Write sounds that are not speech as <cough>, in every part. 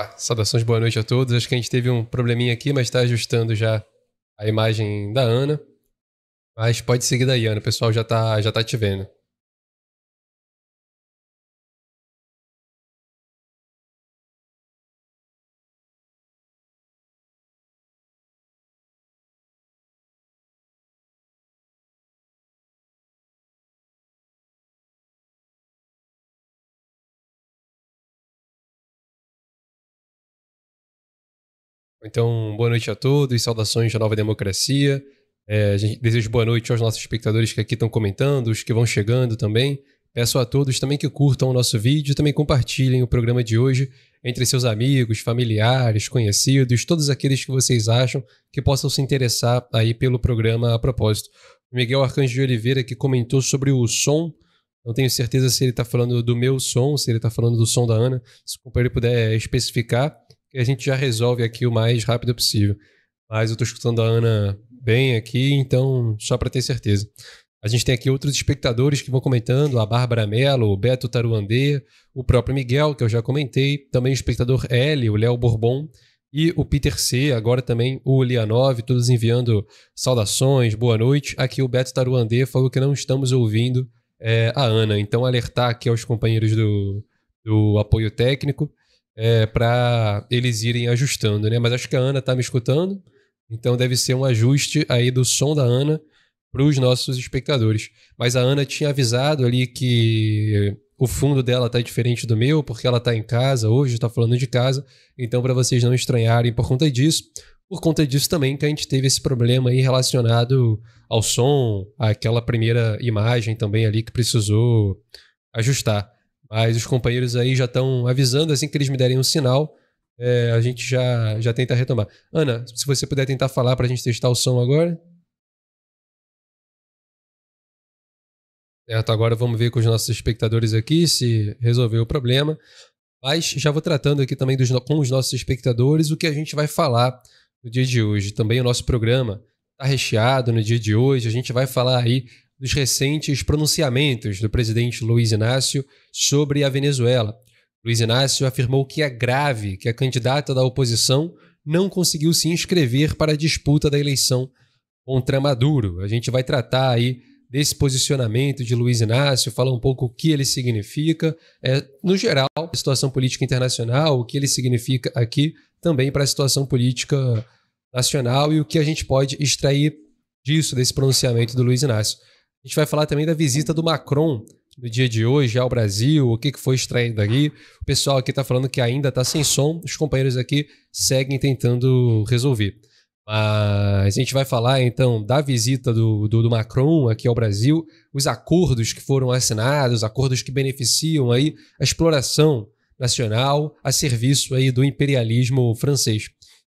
Ah, saudações, boa noite a todos. Acho que a gente teve um probleminha aqui, mas está ajustando já a imagem da Ana. Mas pode seguir daí, Ana. O pessoal já está já tá te vendo. Então, boa noite a todos, saudações da Nova Democracia. É, desejo boa noite aos nossos espectadores que aqui estão comentando, os que vão chegando também. Peço a todos também que curtam o nosso vídeo, também compartilhem o programa de hoje entre seus amigos, familiares, conhecidos, todos aqueles que vocês acham que possam se interessar aí pelo programa a propósito. Miguel Arcanjo de Oliveira que comentou sobre o som. Não tenho certeza se ele está falando do meu som, se ele está falando do som da Ana. Se o companheiro puder é, especificar que a gente já resolve aqui o mais rápido possível. Mas eu estou escutando a Ana bem aqui, então só para ter certeza. A gente tem aqui outros espectadores que vão comentando, a Bárbara Mello, o Beto Taruandê, o próprio Miguel, que eu já comentei, também o espectador L, o Léo Bourbon e o Peter C, agora também o Lianov, todos enviando saudações, boa noite. Aqui o Beto Taruandê falou que não estamos ouvindo é, a Ana, então alertar aqui aos companheiros do, do apoio técnico é, para eles irem ajustando, né? Mas acho que a Ana tá me escutando, então deve ser um ajuste aí do som da Ana para os nossos espectadores. Mas a Ana tinha avisado ali que o fundo dela tá diferente do meu, porque ela tá em casa hoje, está falando de casa. Então, para vocês não estranharem por conta disso, por conta disso também que a gente teve esse problema aí relacionado ao som, àquela primeira imagem também ali que precisou ajustar. Mas os companheiros aí já estão avisando, assim que eles me derem um sinal, é, a gente já, já tenta retomar. Ana, se você puder tentar falar para a gente testar o som agora. Certo, agora vamos ver com os nossos espectadores aqui se resolveu o problema. Mas já vou tratando aqui também dos, com os nossos espectadores o que a gente vai falar no dia de hoje. Também o nosso programa está recheado no dia de hoje. A gente vai falar aí dos recentes pronunciamentos do presidente Luiz Inácio sobre a Venezuela. Luiz Inácio afirmou que é grave que a candidata da oposição não conseguiu se inscrever para a disputa da eleição contra Maduro. A gente vai tratar aí desse posicionamento de Luiz Inácio, falar um pouco o que ele significa, é, no geral, a situação política internacional, o que ele significa aqui também para a situação política nacional e o que a gente pode extrair disso, desse pronunciamento do Luiz Inácio. A gente vai falar também da visita do Macron no dia de hoje ao Brasil, o que foi extraído aqui. O pessoal aqui está falando que ainda está sem som, os companheiros aqui seguem tentando resolver. Mas a gente vai falar então da visita do, do, do, Macron aqui ao Brasil, os acordos que foram assinados, acordos que beneficiam aí a exploração nacional a serviço aí do imperialismo francês.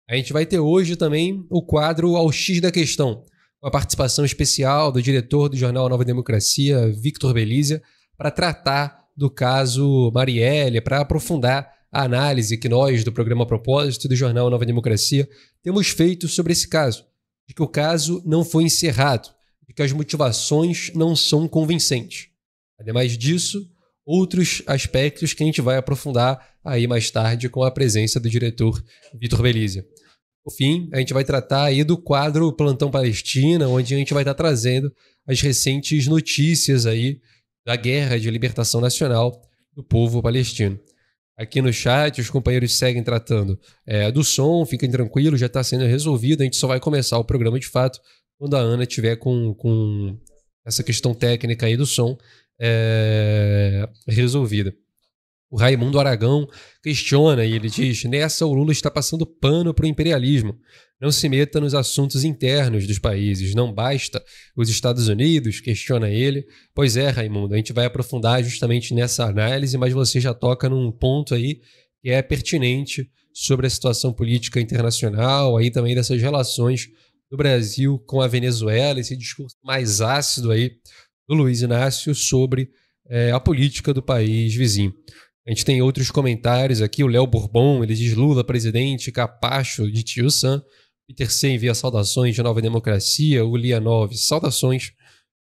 A gente vai ter hoje também o quadro ao X da questão uma participação especial do diretor do jornal Nova Democracia, Victor Belízia, para tratar do caso Marielle, para aprofundar a análise que nós, do programa Propósito do jornal Nova Democracia, temos feito sobre esse caso, de que o caso não foi encerrado, de que as motivações não são convincentes. Ademais disso, outros aspectos que a gente vai aprofundar aí mais tarde com a presença do diretor Vitor Belízia fim, a gente vai tratar aí do quadro Plantão Palestina, onde a gente vai estar trazendo as recentes notícias aí da guerra de libertação nacional do povo palestino. Aqui no chat, os companheiros seguem tratando é, do som, fiquem tranquilos, já está sendo resolvido. A gente só vai começar o programa de fato quando a Ana tiver com, com essa questão técnica aí do som é, resolvida. O Raimundo Aragão questiona e ele diz: nessa, o Lula está passando pano para o imperialismo. Não se meta nos assuntos internos dos países, não basta os Estados Unidos, questiona ele. Pois é, Raimundo, a gente vai aprofundar justamente nessa análise, mas você já toca num ponto aí que é pertinente sobre a situação política internacional, aí também dessas relações do Brasil com a Venezuela, esse discurso mais ácido aí do Luiz Inácio sobre é, a política do país vizinho. A gente tem outros comentários aqui. O Léo Bourbon, ele diz Lula, presidente, Capacho de Tio Sam. Peter C envia saudações de Nova Democracia. O nove saudações.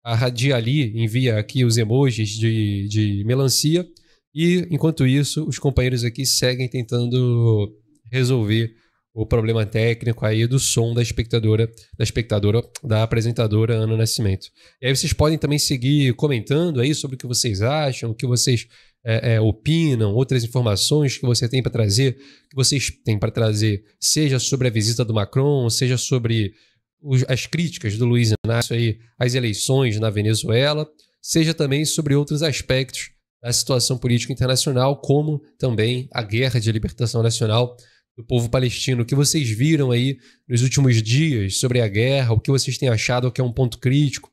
A Radiali envia aqui os emojis de, de melancia. E, enquanto isso, os companheiros aqui seguem tentando resolver o problema técnico aí do som da espectadora, da espectadora, da apresentadora Ana Nascimento. E aí vocês podem também seguir comentando aí sobre o que vocês acham, o que vocês é, é, opinam, outras informações que você tem para trazer, que vocês têm para trazer, seja sobre a visita do Macron, seja sobre os, as críticas do Luiz Inácio aí às eleições na Venezuela, seja também sobre outros aspectos da situação política internacional, como também a guerra de libertação nacional do povo palestino. O que vocês viram aí nos últimos dias sobre a guerra, o que vocês têm achado que é um ponto crítico,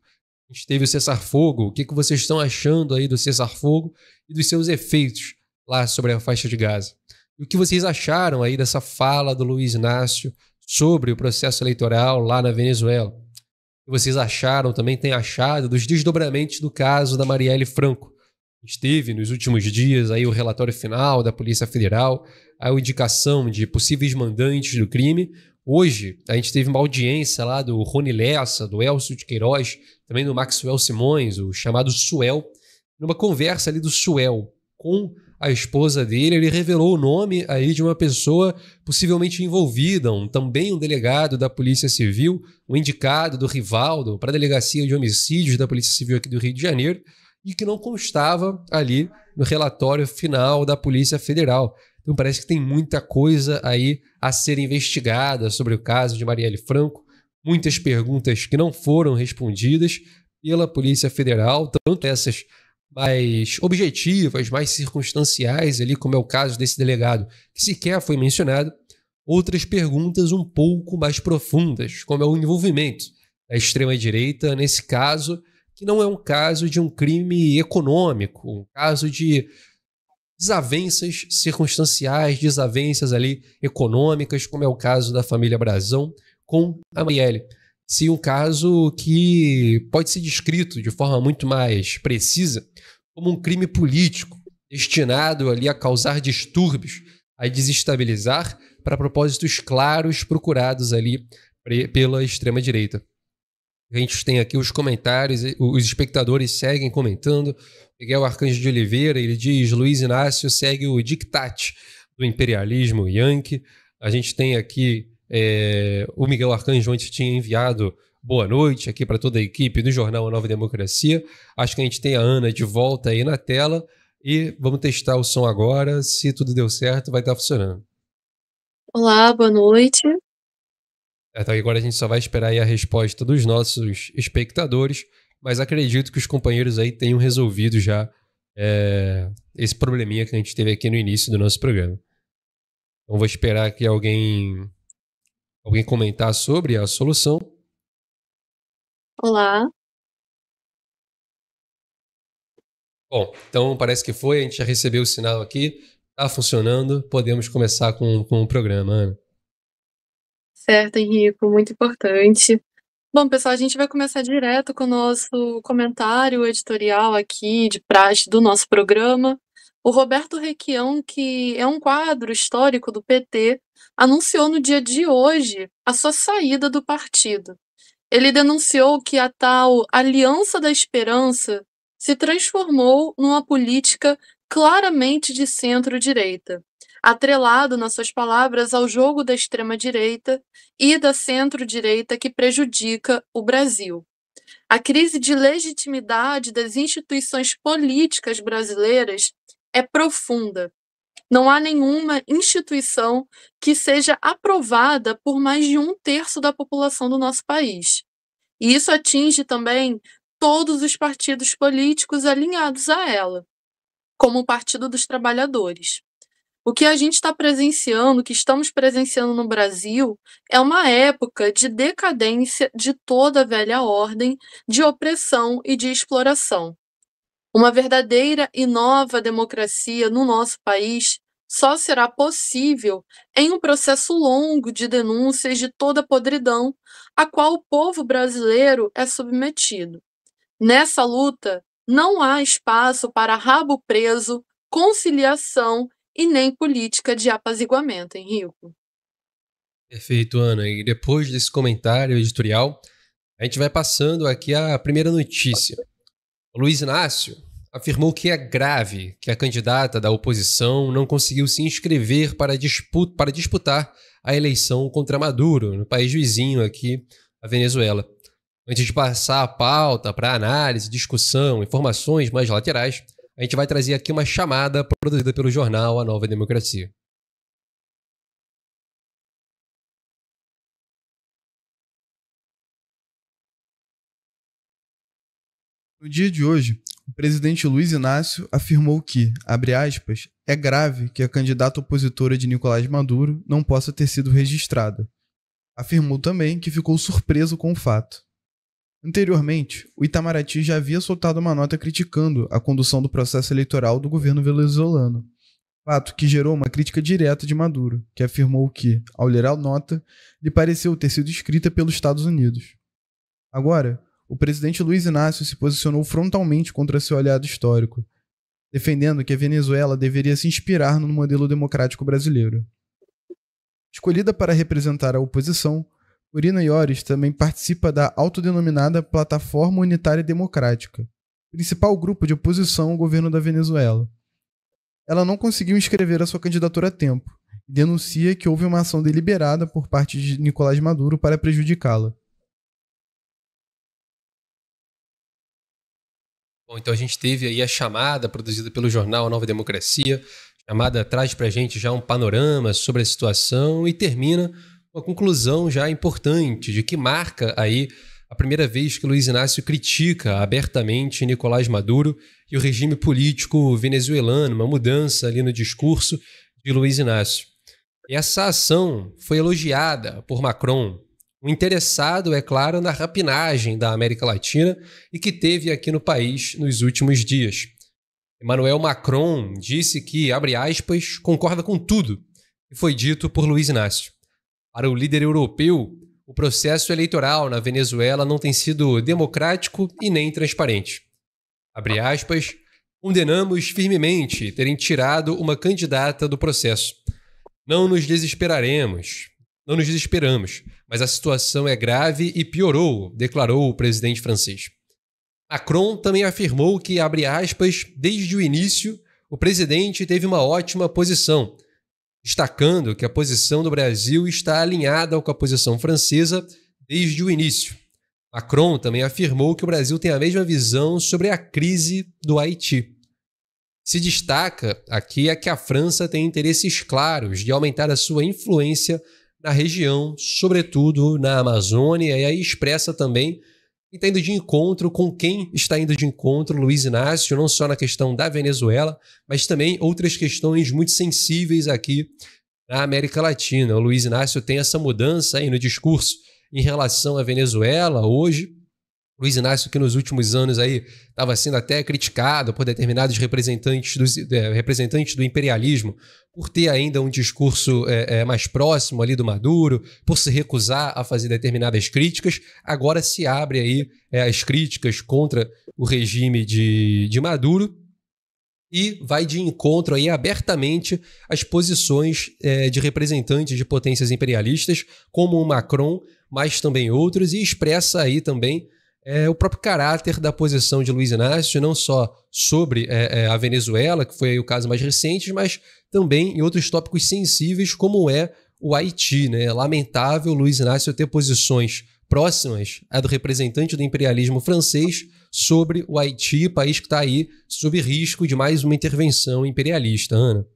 a gente teve o cessar-fogo. O que, que vocês estão achando aí do cessar-fogo e dos seus efeitos lá sobre a faixa de Gaza? E o que vocês acharam aí dessa fala do Luiz Inácio sobre o processo eleitoral lá na Venezuela? O que vocês acharam também, tem achado, dos desdobramentos do caso da Marielle Franco? esteve nos últimos dias aí o relatório final da Polícia Federal, a indicação de possíveis mandantes do crime. Hoje, a gente teve uma audiência lá do Rony Lessa, do Elcio de Queiroz, também do Maxwell Simões, o chamado Suel. Numa conversa ali do Suel com a esposa dele, ele revelou o nome aí de uma pessoa possivelmente envolvida, um, também um delegado da Polícia Civil, um indicado do Rivaldo para a Delegacia de Homicídios da Polícia Civil aqui do Rio de Janeiro, e que não constava ali no relatório final da Polícia Federal. Então parece que tem muita coisa aí a ser investigada sobre o caso de Marielle Franco muitas perguntas que não foram respondidas pela Polícia Federal, tanto essas mais objetivas, mais circunstanciais, ali como é o caso desse delegado que sequer foi mencionado, outras perguntas um pouco mais profundas, como é o envolvimento da extrema-direita nesse caso, que não é um caso de um crime econômico, um caso de desavenças circunstanciais, desavenças ali econômicas, como é o caso da família Brazão, com a Marielle. Se um caso que pode ser descrito de forma muito mais precisa como um crime político destinado ali a causar distúrbios, a desestabilizar para propósitos claros procurados ali pela extrema direita. A gente tem aqui os comentários, os espectadores seguem comentando. Miguel Arcanjo de Oliveira, ele diz: Luiz Inácio segue o diktat do imperialismo yankee. A gente tem aqui é, o Miguel Arcanjo antes tinha enviado boa noite aqui para toda a equipe do jornal A Nova Democracia. Acho que a gente tem a Ana de volta aí na tela e vamos testar o som agora. Se tudo deu certo, vai estar tá funcionando. Olá, boa noite. Então agora a gente só vai esperar a resposta dos nossos espectadores, mas acredito que os companheiros aí tenham resolvido já é, esse probleminha que a gente teve aqui no início do nosso programa. Então vou esperar que alguém alguém comentar sobre a solução. Olá. Bom, então parece que foi, a gente já recebeu o sinal aqui, está funcionando, podemos começar com, com o programa, Ana. Certo, Henrico, muito importante. Bom, pessoal, a gente vai começar direto com o nosso comentário editorial aqui de praxe do nosso programa. O Roberto Requião, que é um quadro histórico do PT, anunciou no dia de hoje a sua saída do partido. Ele denunciou que a tal Aliança da Esperança se transformou numa política claramente de centro-direita, atrelado, nas suas palavras, ao jogo da extrema-direita e da centro-direita que prejudica o Brasil. A crise de legitimidade das instituições políticas brasileiras é profunda. Não há nenhuma instituição que seja aprovada por mais de um terço da população do nosso país. E isso atinge também todos os partidos políticos alinhados a ela, como o Partido dos Trabalhadores. O que a gente está presenciando, que estamos presenciando no Brasil, é uma época de decadência de toda a velha ordem, de opressão e de exploração. Uma verdadeira e nova democracia no nosso país só será possível em um processo longo de denúncias de toda a podridão a qual o povo brasileiro é submetido. Nessa luta, não há espaço para rabo preso, conciliação e nem política de apaziguamento, Henrico. Perfeito, Ana. E depois desse comentário editorial, a gente vai passando aqui a primeira notícia. Luiz Inácio afirmou que é grave que a candidata da oposição não conseguiu se inscrever para, para disputar a eleição contra Maduro, no país vizinho aqui, a Venezuela. Antes de passar a pauta para análise, discussão, informações mais laterais, a gente vai trazer aqui uma chamada produzida pelo jornal A Nova Democracia. No dia de hoje, o presidente Luiz Inácio afirmou que, abre aspas, é grave que a candidata opositora de Nicolás Maduro não possa ter sido registrada. Afirmou também que ficou surpreso com o fato. Anteriormente, o Itamaraty já havia soltado uma nota criticando a condução do processo eleitoral do governo venezuelano, fato que gerou uma crítica direta de Maduro, que afirmou que, ao ler a nota, lhe pareceu ter sido escrita pelos Estados Unidos. Agora, o presidente Luiz Inácio se posicionou frontalmente contra seu aliado histórico, defendendo que a Venezuela deveria se inspirar no modelo democrático brasileiro. Escolhida para representar a oposição, Corina Iores também participa da autodenominada Plataforma Unitária Democrática, principal grupo de oposição ao governo da Venezuela. Ela não conseguiu inscrever a sua candidatura a tempo e denuncia que houve uma ação deliberada por parte de Nicolás Maduro para prejudicá-la. Bom, então a gente teve aí a chamada produzida pelo jornal Nova Democracia. A chamada traz para a gente já um panorama sobre a situação e termina uma conclusão já importante de que marca aí a primeira vez que Luiz Inácio critica abertamente Nicolás Maduro e o regime político venezuelano, uma mudança ali no discurso de Luiz Inácio. Essa ação foi elogiada por Macron, um interessado, é claro, na rapinagem da América Latina e que teve aqui no país nos últimos dias. Emmanuel Macron disse que, abre aspas, concorda com tudo que foi dito por Luiz Inácio. Para o líder europeu, o processo eleitoral na Venezuela não tem sido democrático e nem transparente. Abre aspas, condenamos firmemente terem tirado uma candidata do processo. Não nos desesperaremos. Não nos desesperamos, mas a situação é grave e piorou, declarou o presidente francês. Macron também afirmou que, abre aspas, desde o início, o presidente teve uma ótima posição, destacando que a posição do Brasil está alinhada com a posição francesa desde o início. Macron também afirmou que o Brasil tem a mesma visão sobre a crise do Haiti. Se destaca aqui é que a França tem interesses claros de aumentar a sua influência na região, sobretudo na Amazônia, e aí expressa também que está indo de encontro, com quem está indo de encontro Luiz Inácio, não só na questão da Venezuela, mas também outras questões muito sensíveis aqui na América Latina. O Luiz Inácio tem essa mudança aí no discurso em relação à Venezuela hoje, Luiz Inácio, que nos últimos anos aí estava sendo até criticado por determinados representantes, dos, é, representantes do imperialismo, por ter ainda um discurso é, é, mais próximo ali do Maduro, por se recusar a fazer determinadas críticas, agora se abre aí é, as críticas contra o regime de, de Maduro e vai de encontro aí abertamente às posições é, de representantes de potências imperialistas, como o Macron, mas também outros, e expressa aí também é o próprio caráter da posição de Luiz Inácio, não só sobre é, é, a Venezuela, que foi o caso mais recente, mas também em outros tópicos sensíveis, como é o Haiti. Né? É lamentável Luiz Inácio ter posições próximas à do representante do imperialismo francês sobre o Haiti, país que está aí sob risco de mais uma intervenção imperialista, Ana.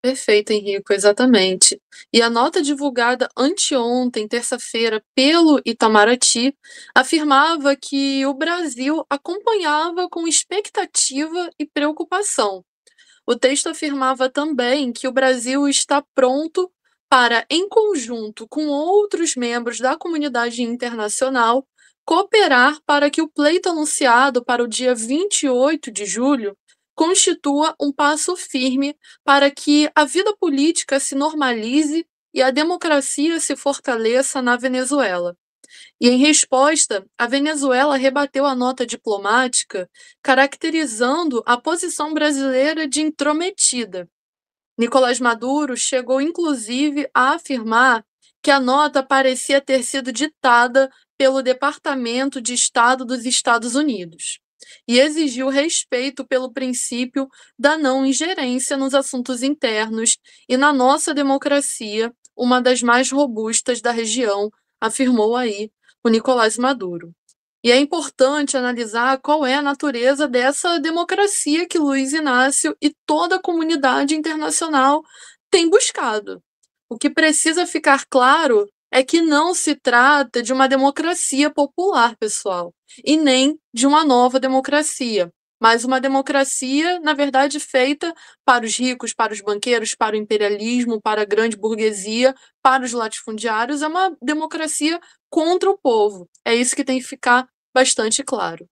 Perfeito, Henrico, exatamente. E a nota divulgada anteontem, terça-feira, pelo Itamaraty, afirmava que o Brasil acompanhava com expectativa e preocupação. O texto afirmava também que o Brasil está pronto para, em conjunto com outros membros da comunidade internacional, cooperar para que o pleito anunciado para o dia 28 de julho constitua um passo firme para que a vida política se normalize e a democracia se fortaleça na Venezuela. E em resposta, a Venezuela rebateu a nota diplomática, caracterizando a posição brasileira de intrometida. Nicolás Maduro chegou inclusive a afirmar que a nota parecia ter sido ditada pelo Departamento de Estado dos Estados Unidos e exigiu respeito pelo princípio da não ingerência nos assuntos internos e na nossa democracia, uma das mais robustas da região, afirmou aí o Nicolás Maduro. E é importante analisar qual é a natureza dessa democracia que Luiz Inácio e toda a comunidade internacional tem buscado. O que precisa ficar claro é que não se trata de uma democracia popular, pessoal, e nem de uma nova democracia, mas uma democracia, na verdade, feita para os ricos, para os banqueiros, para o imperialismo, para a grande burguesia, para os latifundiários, é uma democracia contra o povo. É isso que tem que ficar bastante claro.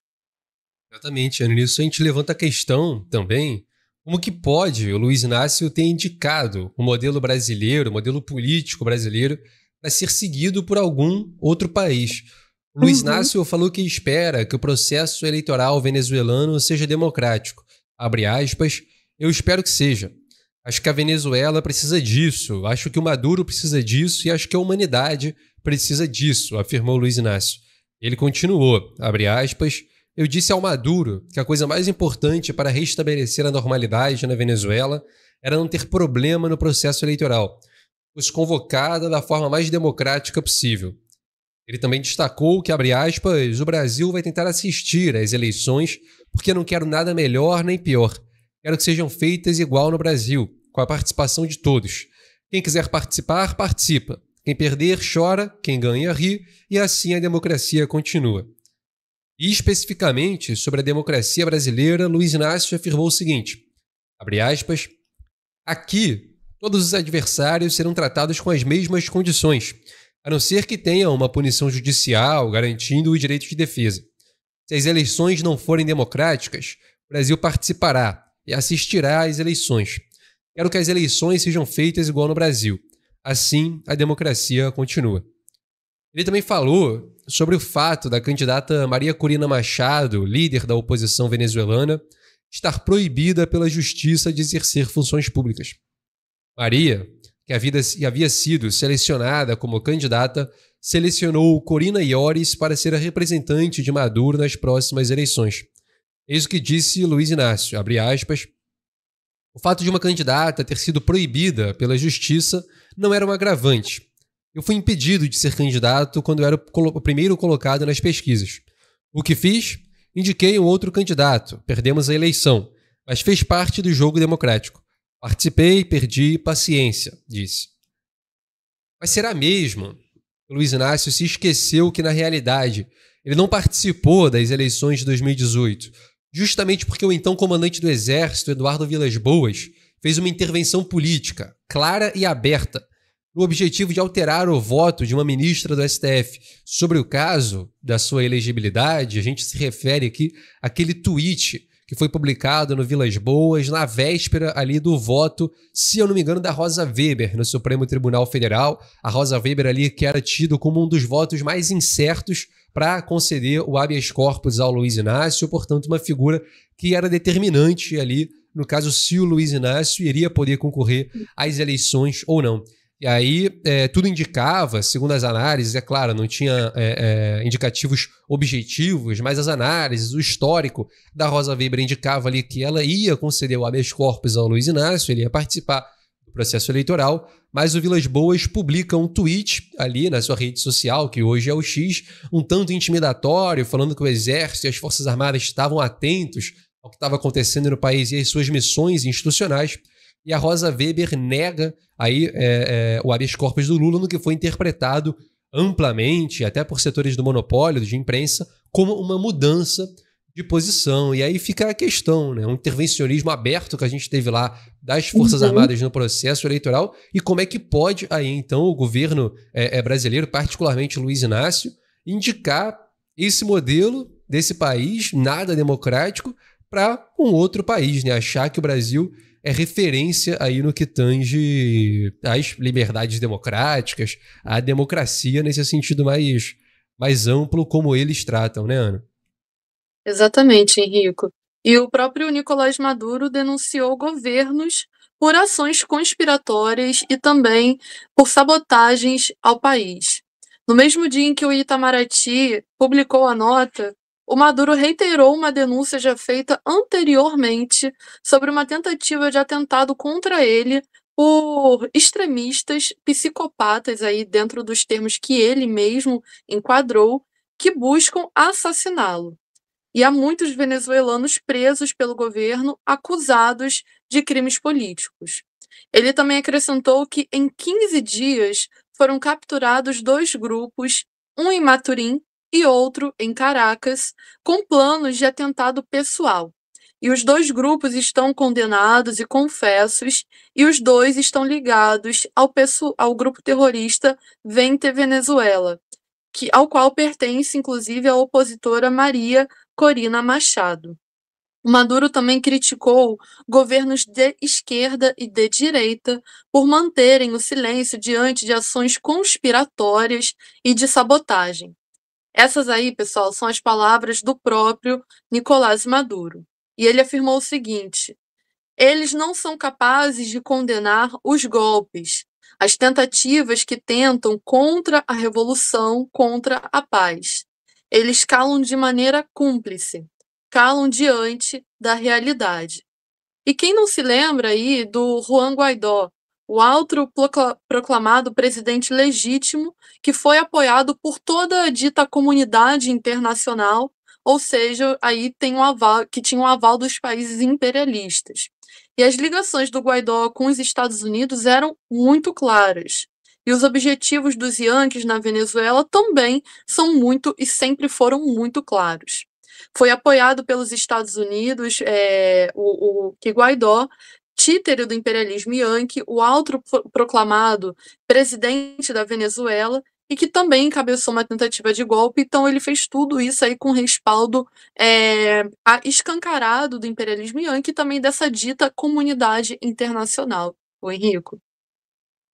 Exatamente, Ana. Isso a gente levanta a questão também como que pode o Luiz Inácio ter indicado o modelo brasileiro, o modelo político brasileiro, vai ser seguido por algum outro país. Uhum. Luiz Inácio falou que espera que o processo eleitoral venezuelano seja democrático. Abre aspas, eu espero que seja. Acho que a Venezuela precisa disso, acho que o Maduro precisa disso e acho que a humanidade precisa disso, afirmou Luiz Inácio. Ele continuou, abre aspas, eu disse ao Maduro que a coisa mais importante para restabelecer a normalidade na Venezuela era não ter problema no processo eleitoral fosse convocada da forma mais democrática possível. Ele também destacou que, abre aspas, o Brasil vai tentar assistir às eleições porque não quero nada melhor nem pior. Quero que sejam feitas igual no Brasil, com a participação de todos. Quem quiser participar, participa. Quem perder, chora. Quem ganha, ri. E assim a democracia continua. E especificamente sobre a democracia brasileira, Luiz Inácio afirmou o seguinte: abre aspas, aqui todos os adversários serão tratados com as mesmas condições, a não ser que tenham uma punição judicial garantindo o direito de defesa. Se as eleições não forem democráticas, o Brasil participará e assistirá às eleições. Quero que as eleições sejam feitas igual no Brasil. Assim, a democracia continua. Ele também falou sobre o fato da candidata Maria Corina Machado, líder da oposição venezuelana, estar proibida pela justiça de exercer funções públicas. Maria, que havia sido selecionada como candidata, selecionou Corina Iores para ser a representante de Maduro nas próximas eleições. Eis o que disse Luiz Inácio, aspas, O fato de uma candidata ter sido proibida pela justiça não era um agravante. Eu fui impedido de ser candidato quando eu era o primeiro colocado nas pesquisas. O que fiz? Indiquei um outro candidato, perdemos a eleição, mas fez parte do jogo democrático. Participei, perdi, paciência, disse. Mas será mesmo? Luiz Inácio se esqueceu que, na realidade, ele não participou das eleições de 2018, justamente porque o então comandante do Exército, Eduardo Vilas Boas, fez uma intervenção política, clara e aberta, no objetivo de alterar o voto de uma ministra do STF. Sobre o caso da sua elegibilidade, a gente se refere aqui àquele tweet que foi publicado no Vilas Boas na véspera ali do voto, se eu não me engano, da Rosa Weber no Supremo Tribunal Federal. A Rosa Weber ali que era tido como um dos votos mais incertos para conceder o habeas corpus ao Luiz Inácio, portanto, uma figura que era determinante ali no caso se o Luiz Inácio iria poder concorrer às eleições ou não. E aí, é, tudo indicava, segundo as análises, é claro, não tinha é, é, indicativos objetivos, mas as análises, o histórico da Rosa Weber indicava ali que ela ia conceder o habeas corpus ao Luiz Inácio, ele ia participar do processo eleitoral, mas o Vilas Boas publica um tweet ali na sua rede social, que hoje é o X, um tanto intimidatório, falando que o Exército e as Forças Armadas estavam atentos ao que estava acontecendo no país e às suas missões institucionais. E a Rosa Weber nega aí é, é, o habeas corpus do Lula no que foi interpretado amplamente, até por setores do monopólio, de imprensa, como uma mudança de posição. E aí fica a questão, né? Um intervencionismo aberto que a gente teve lá das Forças uhum. Armadas no processo eleitoral e como é que pode aí, então, o governo é, é brasileiro, particularmente Luiz Inácio, indicar esse modelo desse país, nada democrático, para um outro país, né? Achar que o Brasil é referência aí no que tange às liberdades democráticas, à democracia nesse sentido mais, mais amplo como eles tratam, né, Ana? Exatamente, Henrico. E o próprio Nicolás Maduro denunciou governos por ações conspiratórias e também por sabotagens ao país. No mesmo dia em que o Itamaraty publicou a nota, o Maduro reiterou uma denúncia já feita anteriormente sobre uma tentativa de atentado contra ele por extremistas psicopatas aí dentro dos termos que ele mesmo enquadrou que buscam assassiná-lo. E há muitos venezuelanos presos pelo governo acusados de crimes políticos. Ele também acrescentou que em 15 dias foram capturados dois grupos, um em Maturim e outro em Caracas, com planos de atentado pessoal. E os dois grupos estão condenados e confessos, e os dois estão ligados ao, ao grupo terrorista Vente Venezuela, que, ao qual pertence inclusive a opositora Maria Corina Machado. Maduro também criticou governos de esquerda e de direita por manterem o silêncio diante de ações conspiratórias e de sabotagem. Essas aí, pessoal, são as palavras do próprio Nicolás Maduro. E ele afirmou o seguinte: eles não são capazes de condenar os golpes, as tentativas que tentam contra a revolução, contra a paz. Eles calam de maneira cúmplice, calam diante da realidade. E quem não se lembra aí do Juan Guaidó, o autoproclamado presidente legítimo, que foi apoiado por toda a dita comunidade internacional, ou seja, aí tem um aval, que tinha um aval dos países imperialistas. E as ligações do Guaidó com os Estados Unidos eram muito claras. E os objetivos dos Yankees na Venezuela também são muito e sempre foram muito claros foi apoiado pelos Estados Unidos, é, o, o que Guaidó títere do imperialismo Yankee, o autoproclamado presidente da Venezuela, e que também encabeçou uma tentativa de golpe, então ele fez tudo isso aí com respaldo é, escancarado do imperialismo Yankee e também dessa dita comunidade internacional. O Henrico.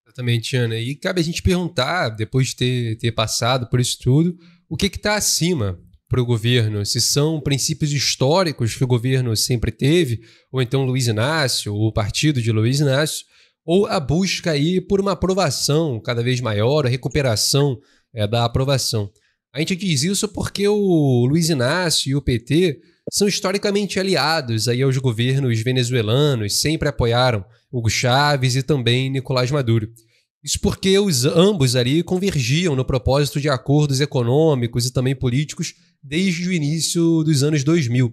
Exatamente, Ana. E cabe a gente perguntar, depois de ter, ter passado por isso tudo, o que está acima para o governo? Se são princípios históricos que o governo sempre teve, ou então Luiz Inácio, ou o partido de Luiz Inácio, ou a busca aí por uma aprovação cada vez maior, a recuperação é, da aprovação. A gente diz isso porque o Luiz Inácio e o PT são historicamente aliados aí aos governos venezuelanos, sempre apoiaram Hugo Chávez e também Nicolás Maduro. Isso porque os ambos ali convergiam no propósito de acordos econômicos e também políticos desde o início dos anos 2000.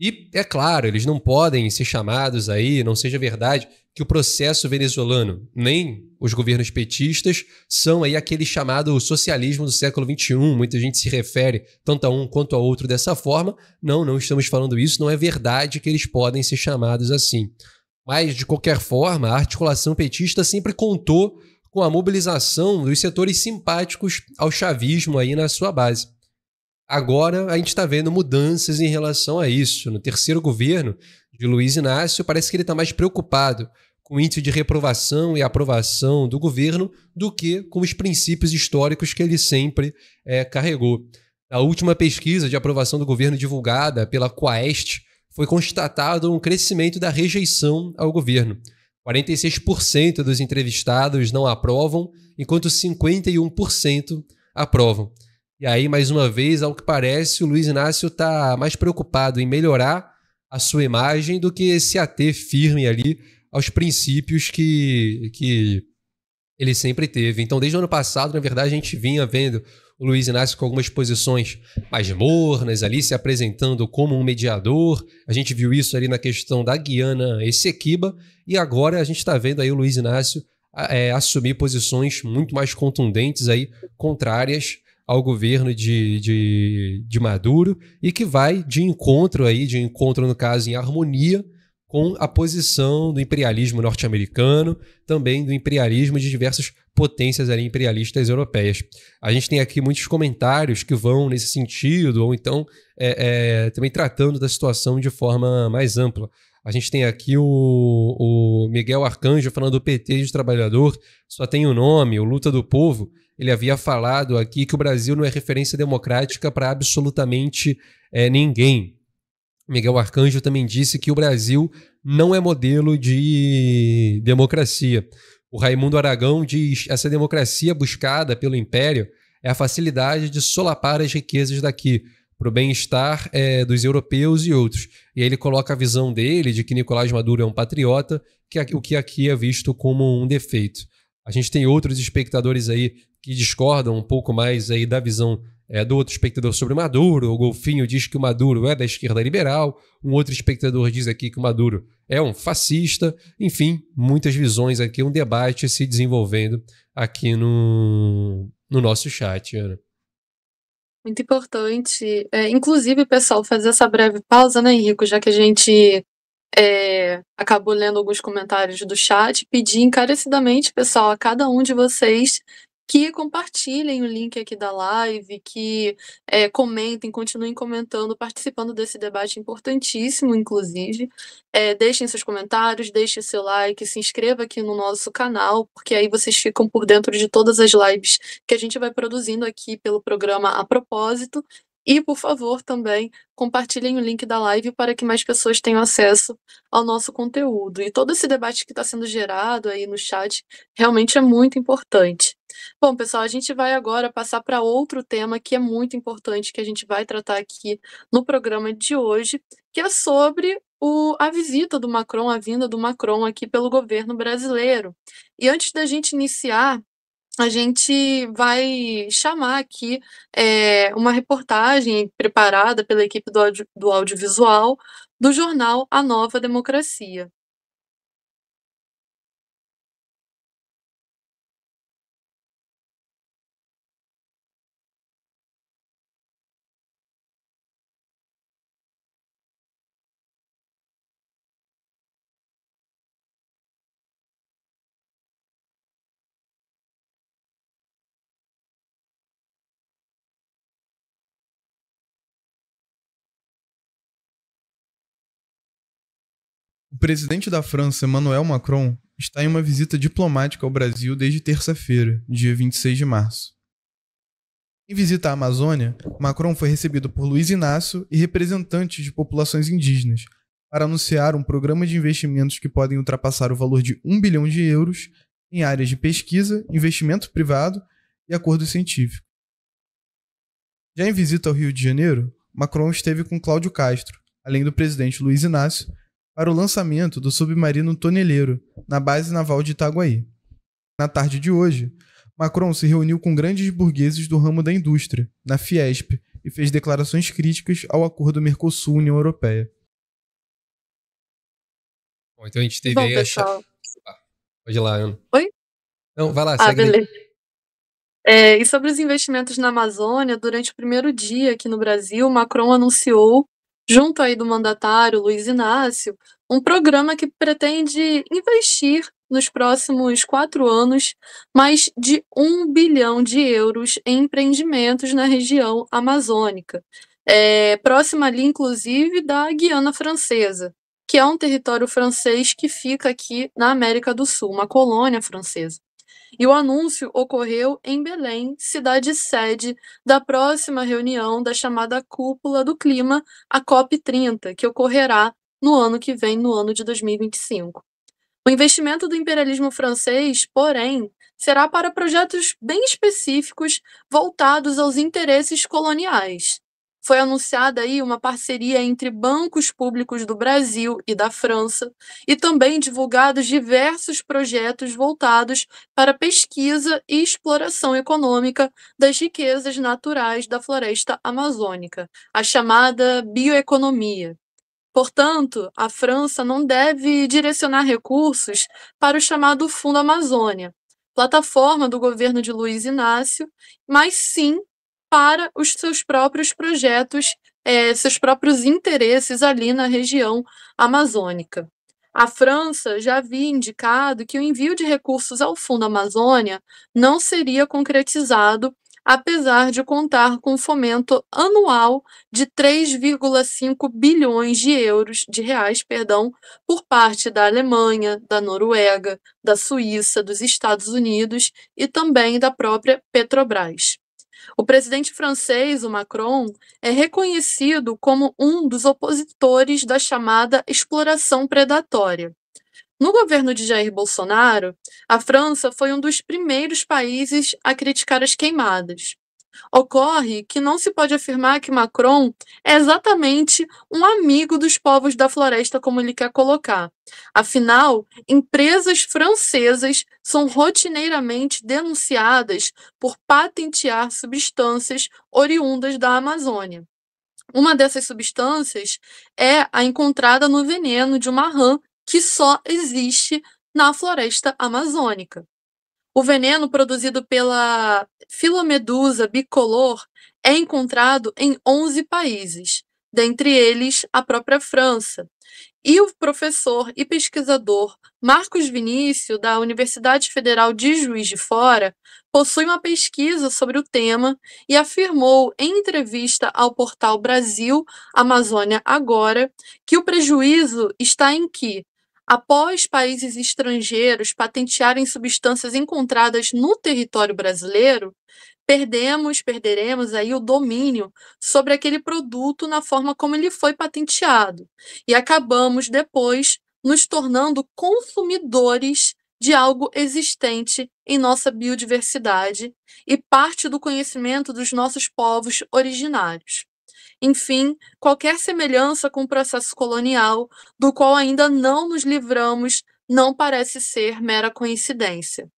E, é claro, eles não podem ser chamados aí, não seja verdade, que o processo venezuelano, nem os governos petistas, são aí aquele chamado socialismo do século XXI. Muita gente se refere tanto a um quanto a outro dessa forma. Não, não estamos falando isso, não é verdade que eles podem ser chamados assim. Mas, de qualquer forma, a articulação petista sempre contou com a mobilização dos setores simpáticos ao chavismo aí na sua base. Agora a gente está vendo mudanças em relação a isso. No terceiro governo de Luiz Inácio, parece que ele está mais preocupado com o índice de reprovação e aprovação do governo do que com os princípios históricos que ele sempre é, carregou. Na última pesquisa de aprovação do governo divulgada pela Quaest, foi constatado um crescimento da rejeição ao governo. 46% dos entrevistados não aprovam, enquanto 51% aprovam. E aí, mais uma vez, ao que parece, o Luiz Inácio está mais preocupado em melhorar a sua imagem do que se ater firme ali aos princípios que, que ele sempre teve. Então, desde o ano passado, na verdade, a gente vinha vendo o Luiz Inácio com algumas posições mais mornas ali, se apresentando como um mediador. A gente viu isso ali na questão da Guiana Essequiba. E agora a gente está vendo aí o Luiz Inácio é, assumir posições muito mais contundentes aí, contrárias ao governo de, de, de Maduro e que vai de encontro aí, de encontro, no caso, em harmonia com a posição do imperialismo norte-americano, também do imperialismo de diversas potências ali, imperialistas europeias. A gente tem aqui muitos comentários que vão nesse sentido, ou então é, é, também tratando da situação de forma mais ampla. A gente tem aqui o, o Miguel Arcanjo falando do PT de trabalhador, só tem o um nome, o Luta do Povo. Ele havia falado aqui que o Brasil não é referência democrática para absolutamente é, ninguém. Miguel Arcanjo também disse que o Brasil não é modelo de democracia. O Raimundo Aragão diz: essa democracia buscada pelo Império é a facilidade de solapar as riquezas daqui, para o bem-estar é, dos europeus e outros. E aí ele coloca a visão dele de que Nicolás Maduro é um patriota, que o que aqui é visto como um defeito. A gente tem outros espectadores aí que discordam um pouco mais aí da visão é, do outro espectador sobre o Maduro. O Golfinho diz que o Maduro é da esquerda liberal, um outro espectador diz aqui que o Maduro é um fascista. Enfim, muitas visões aqui, um debate se desenvolvendo aqui no, no nosso chat, Ana. Muito importante. É, inclusive, pessoal, fazer essa breve pausa, né, Henrico, já que a gente é, acabou lendo alguns comentários do chat, pedir encarecidamente, pessoal, a cada um de vocês que compartilhem o link aqui da live, que é, comentem, continuem comentando, participando desse debate importantíssimo, inclusive. É, deixem seus comentários, deixem seu like, se inscreva aqui no nosso canal, porque aí vocês ficam por dentro de todas as lives que a gente vai produzindo aqui pelo programa A Propósito. E, por favor, também compartilhem o link da live para que mais pessoas tenham acesso ao nosso conteúdo. E todo esse debate que está sendo gerado aí no chat realmente é muito importante. Bom, pessoal, a gente vai agora passar para outro tema que é muito importante, que a gente vai tratar aqui no programa de hoje, que é sobre o, a visita do Macron, a vinda do Macron aqui pelo governo brasileiro. E antes da gente iniciar a gente vai chamar aqui é, uma reportagem preparada pela equipe do, audio, do audiovisual do jornal A Nova Democracia. O presidente da França, Emmanuel Macron, está em uma visita diplomática ao Brasil desde terça-feira, dia 26 de março. Em visita à Amazônia, Macron foi recebido por Luiz Inácio e representantes de populações indígenas para anunciar um programa de investimentos que podem ultrapassar o valor de 1 bilhão de euros em áreas de pesquisa, investimento privado e acordo científico. Já em visita ao Rio de Janeiro, Macron esteve com Cláudio Castro, além do presidente Luiz Inácio, para o lançamento do submarino toneleiro na base naval de Itaguaí. Na tarde de hoje, Macron se reuniu com grandes burgueses do ramo da indústria, na Fiesp, e fez declarações críticas ao acordo Mercosul-União Europeia. Bom, então a gente teve Bom, aí Ah, pode ir lá, Ana. Oi? Não, vai lá, ah, segue. Beleza. É, e sobre os investimentos na Amazônia, durante o primeiro dia aqui no Brasil, Macron anunciou junto aí do mandatário Luiz Inácio, um programa que pretende investir nos próximos quatro anos mais de um bilhão de euros em empreendimentos na região amazônica, é, próxima ali, inclusive, da Guiana Francesa, que é um território francês que fica aqui na América do Sul, uma colônia francesa. E o anúncio ocorreu em Belém, cidade sede da próxima reunião da chamada Cúpula do Clima, a COP30, que ocorrerá no ano que vem, no ano de 2025. O investimento do imperialismo francês, porém, será para projetos bem específicos voltados aos interesses coloniais foi anunciada aí uma parceria entre bancos públicos do Brasil e da França, e também divulgados diversos projetos voltados para pesquisa e exploração econômica das riquezas naturais da floresta amazônica, a chamada bioeconomia. Portanto, a França não deve direcionar recursos para o chamado Fundo Amazônia, plataforma do governo de Luiz Inácio, mas sim para os seus próprios projetos, é, seus próprios interesses ali na região amazônica. A França já havia indicado que o envio de recursos ao Fundo Amazônia não seria concretizado, apesar de contar com um fomento anual de 3,5 bilhões de euros de reais, perdão, por parte da Alemanha, da Noruega, da Suíça, dos Estados Unidos e também da própria Petrobras. O presidente francês, o Macron, é reconhecido como um dos opositores da chamada exploração predatória. No governo de Jair Bolsonaro, a França foi um dos primeiros países a criticar as queimadas. Ocorre que não se pode afirmar que Macron é exatamente um amigo dos povos da floresta, como ele quer colocar. Afinal, empresas francesas são rotineiramente denunciadas por patentear substâncias oriundas da Amazônia. Uma dessas substâncias é a encontrada no veneno de uma rã que só existe na floresta amazônica. O veneno produzido pela filomedusa bicolor é encontrado em 11 países, dentre eles a própria França. E o professor e pesquisador Marcos Vinício, da Universidade Federal de Juiz de Fora, possui uma pesquisa sobre o tema e afirmou em entrevista ao portal Brasil Amazônia Agora que o prejuízo está em que após países estrangeiros patentearem substâncias encontradas no território brasileiro, perdemos, perderemos aí o domínio sobre aquele produto na forma como ele foi patenteado e acabamos depois nos tornando consumidores de algo existente em nossa biodiversidade e parte do conhecimento dos nossos povos originários enfim, qualquer semelhança com o processo colonial, do qual ainda não nos livramos, não parece ser mera coincidência.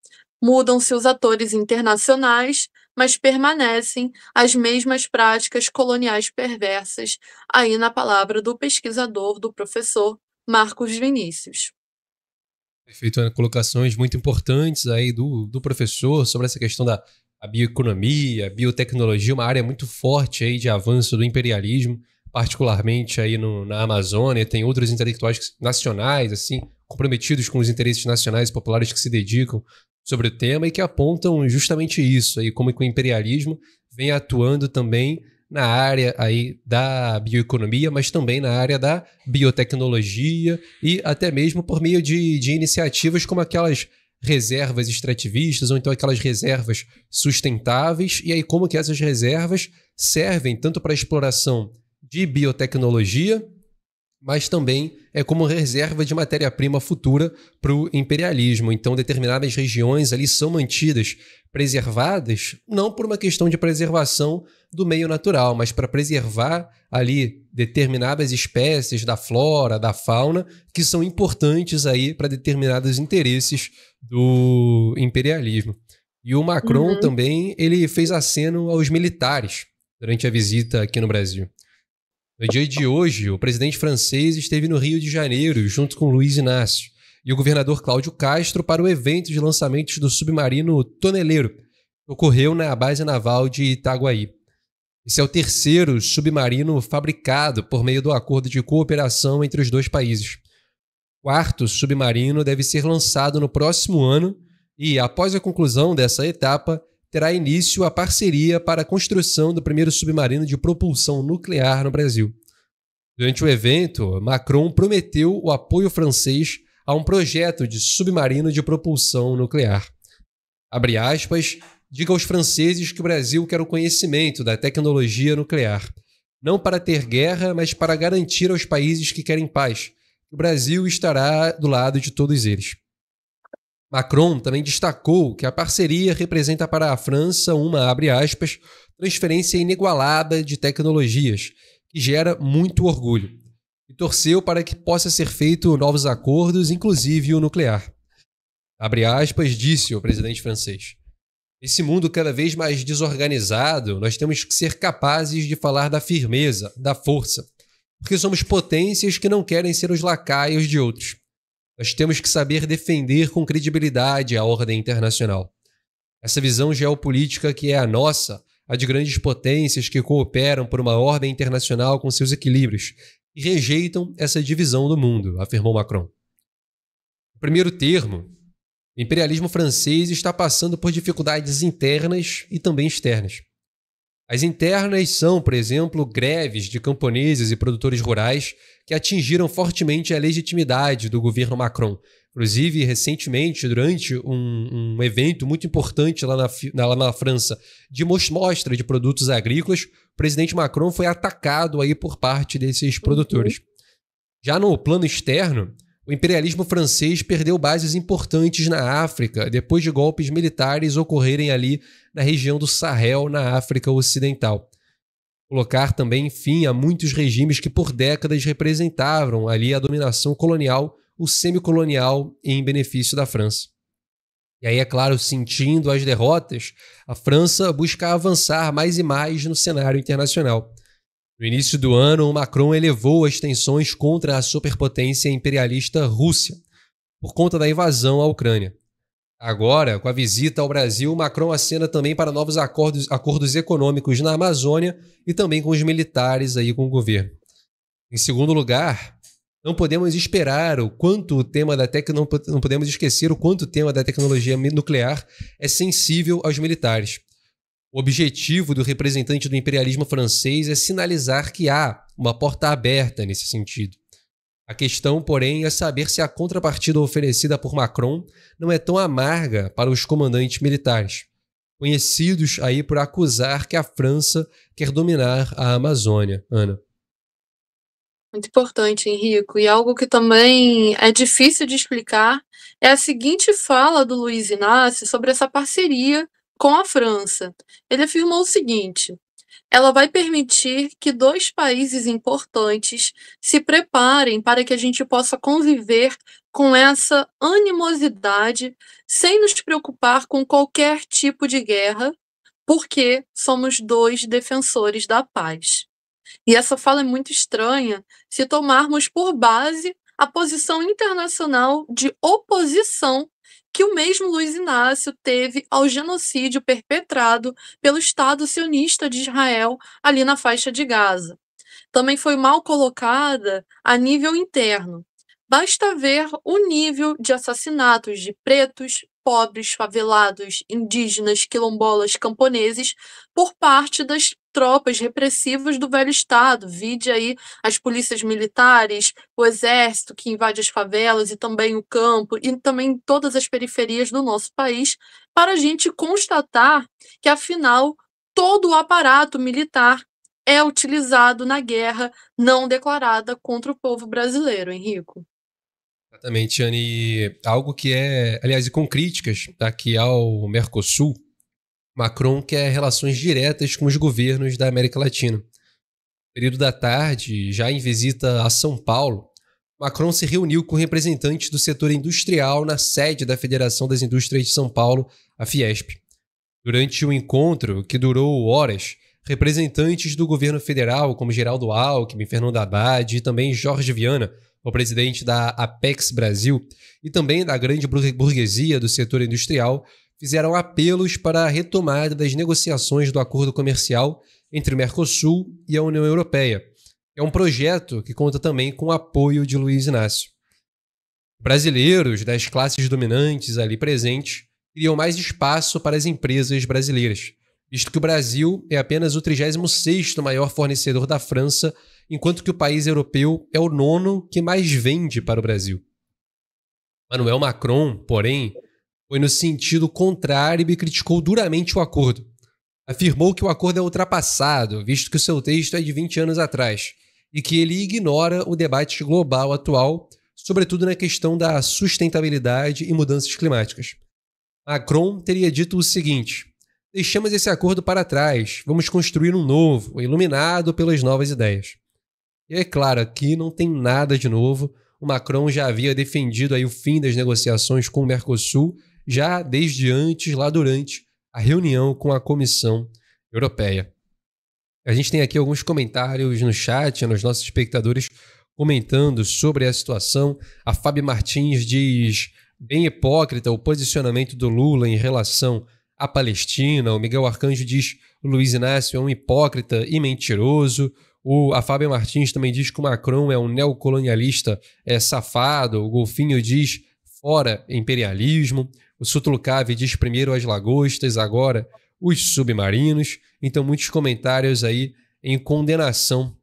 Mudam-se os atores internacionais, mas permanecem as mesmas práticas coloniais perversas, aí na palavra do pesquisador, do professor Marcos Vinícius. Perfeito, Colocações muito importantes aí do, do professor sobre essa questão da a bioeconomia, a biotecnologia, uma área muito forte aí de avanço do imperialismo, particularmente aí no, na Amazônia. Tem outros intelectuais nacionais, assim, comprometidos com os interesses nacionais e populares que se dedicam sobre o tema e que apontam justamente isso aí, como que o imperialismo vem atuando também na área aí da bioeconomia, mas também na área da biotecnologia e até mesmo por meio de, de iniciativas como aquelas reservas extrativistas ou então aquelas reservas sustentáveis e aí como que essas reservas servem tanto para a exploração de biotecnologia mas também é como reserva de matéria-prima futura para o imperialismo. Então, determinadas regiões ali são mantidas preservadas, não por uma questão de preservação do meio natural, mas para preservar ali determinadas espécies da flora, da fauna, que são importantes aí para determinados interesses do imperialismo. E o Macron uhum. também ele fez aceno aos militares durante a visita aqui no Brasil. No dia de hoje, o presidente francês esteve no Rio de Janeiro junto com Luiz Inácio e o governador Cláudio Castro para o evento de lançamentos do submarino Toneleiro, que ocorreu na base naval de Itaguaí. Esse é o terceiro submarino fabricado por meio do acordo de cooperação entre os dois países. O quarto submarino deve ser lançado no próximo ano e, após a conclusão dessa etapa, terá início a parceria para a construção do primeiro submarino de propulsão nuclear no Brasil. Durante o evento, Macron prometeu o apoio francês a um projeto de submarino de propulsão nuclear. Abre aspas, diga aos franceses que o Brasil quer o conhecimento da tecnologia nuclear, não para ter guerra, mas para garantir aos países que querem paz. o Brasil estará do lado de todos eles. Macron também destacou que a parceria representa para a França uma, abre aspas, transferência inigualada de tecnologias, que gera muito orgulho, e torceu para que possa ser feito novos acordos, inclusive o nuclear. Abre aspas, disse o presidente francês. "Nesse mundo cada vez mais desorganizado, nós temos que ser capazes de falar da firmeza, da força, porque somos potências que não querem ser os lacaios de outros nós temos que saber defender com credibilidade a ordem internacional. Essa visão geopolítica que é a nossa, a de grandes potências que cooperam por uma ordem internacional com seus equilíbrios e rejeitam essa divisão do mundo, afirmou Macron. O primeiro termo, o imperialismo francês está passando por dificuldades internas e também externas. As internas são, por exemplo, greves de camponeses e produtores rurais que atingiram fortemente a legitimidade do governo Macron. Inclusive, recentemente, durante um, um evento muito importante lá na, na, França de mostra de produtos agrícolas, o presidente Macron foi atacado aí por parte desses produtores. Uhum. Já no plano externo, o imperialismo francês perdeu bases importantes na África depois de golpes militares ocorrerem ali na região do Sahel, na África Ocidental. Colocar também fim a muitos regimes que por décadas representavam ali a dominação colonial o semicolonial em benefício da França. E aí, é claro, sentindo as derrotas, a França busca avançar mais e mais no cenário internacional. No início do ano, Macron elevou as tensões contra a superpotência imperialista Rússia, por conta da invasão à Ucrânia. Agora, com a visita ao Brasil, Macron acena também para novos acordos, acordos econômicos na Amazônia e também com os militares aí com o governo. Em segundo lugar, não podemos esperar o quanto o tema da tec... não podemos esquecer o quanto o tema da tecnologia nuclear é sensível aos militares. O objetivo do representante do imperialismo francês é sinalizar que há uma porta aberta nesse sentido. A questão, porém, é saber se a contrapartida oferecida por Macron não é tão amarga para os comandantes militares, conhecidos aí por acusar que a França quer dominar a Amazônia. Ana. Muito importante, Henrico. E algo que também é difícil de explicar é a seguinte fala do Luiz Inácio sobre essa parceria com a França. Ele afirmou o seguinte: ela vai permitir que dois países importantes se preparem para que a gente possa conviver com essa animosidade sem nos preocupar com qualquer tipo de guerra, porque somos dois defensores da paz. E essa fala é muito estranha se tomarmos por base a posição internacional de oposição que o mesmo Luiz Inácio teve ao genocídio perpetrado pelo Estado sionista de Israel ali na faixa de Gaza. Também foi mal colocada a nível interno. Basta ver o nível de assassinatos de pretos, pobres, favelados, indígenas, quilombolas, camponeses, por parte das tropas repressivas do velho Estado. Vide aí as polícias militares, o exército que invade as favelas e também o campo, e também todas as periferias do nosso país, para a gente constatar que, afinal, todo o aparato militar é utilizado na guerra não declarada contra o povo brasileiro, Henrico. Exatamente, Anne. Algo que é, aliás, e com críticas aqui ao Mercosul, Macron quer relações diretas com os governos da América Latina. No período da tarde, já em visita a São Paulo, Macron se reuniu com representantes do setor industrial na sede da Federação das Indústrias de São Paulo, a Fiesp. Durante o um encontro, que durou horas, representantes do governo federal, como Geraldo Alckmin, Fernando Haddad e também Jorge Viana, o presidente da Apex Brasil e também da grande burguesia do setor industrial fizeram apelos para a retomada das negociações do acordo comercial entre o Mercosul e a União Europeia. É um projeto que conta também com o apoio de Luiz Inácio. Brasileiros das classes dominantes ali presentes criam mais espaço para as empresas brasileiras, visto que o Brasil é apenas o 36º maior fornecedor da França enquanto que o país europeu é o nono que mais vende para o Brasil. Manuel Macron, porém, foi no sentido contrário e criticou duramente o acordo. Afirmou que o acordo é ultrapassado, visto que o seu texto é de 20 anos atrás, e que ele ignora o debate global atual, sobretudo na questão da sustentabilidade e mudanças climáticas. Macron teria dito o seguinte: Deixamos esse acordo para trás, vamos construir um novo, iluminado pelas novas ideias. E é claro, aqui não tem nada de novo. O Macron já havia defendido aí o fim das negociações com o Mercosul já desde antes, lá durante a reunião com a Comissão Europeia. A gente tem aqui alguns comentários no chat, nos nossos espectadores comentando sobre a situação. A Fábio Martins diz bem hipócrita o posicionamento do Lula em relação à Palestina. O Miguel Arcanjo diz Luiz Inácio é um hipócrita e mentiroso. O, a Fábio Martins também diz que o Macron é um neocolonialista é safado. O Golfinho diz fora imperialismo. O Sutlucave diz primeiro as lagostas, agora os submarinos. Então, muitos comentários aí em condenação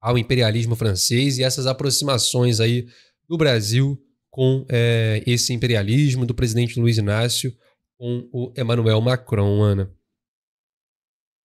ao imperialismo francês e essas aproximações aí do Brasil com é, esse imperialismo do presidente Luiz Inácio com o Emmanuel Macron, Ana.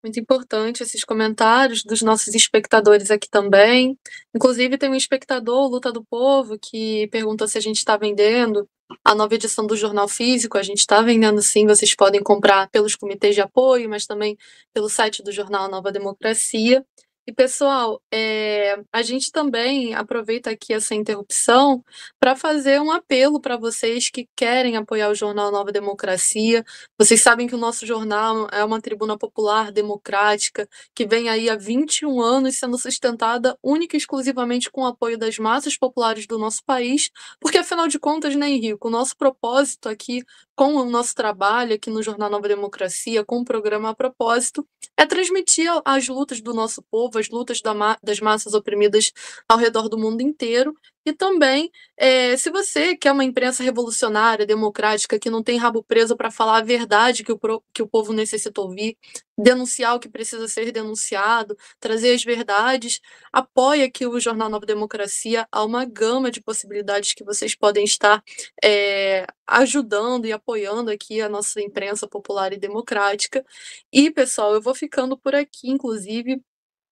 Muito importante esses comentários dos nossos espectadores aqui também. Inclusive, tem um espectador, Luta do Povo, que perguntou se a gente está vendendo a nova edição do Jornal Físico. A gente está vendendo sim, vocês podem comprar pelos comitês de apoio, mas também pelo site do jornal Nova Democracia. E pessoal, é, a gente também aproveita aqui essa interrupção para fazer um apelo para vocês que querem apoiar o jornal Nova Democracia. Vocês sabem que o nosso jornal é uma tribuna popular democrática que vem aí há 21 anos sendo sustentada única e exclusivamente com o apoio das massas populares do nosso país, porque afinal de contas, né, Henrique, o nosso propósito aqui com o nosso trabalho aqui no jornal Nova Democracia, com o programa a propósito, é transmitir as lutas do nosso povo as lutas das massas oprimidas ao redor do mundo inteiro. E também, é, se você quer é uma imprensa revolucionária, democrática, que não tem rabo preso para falar a verdade que o, que o povo necessita ouvir, denunciar o que precisa ser denunciado, trazer as verdades, apoia aqui o Jornal Nova Democracia a uma gama de possibilidades que vocês podem estar é, ajudando e apoiando aqui a nossa imprensa popular e democrática. E, pessoal, eu vou ficando por aqui, inclusive.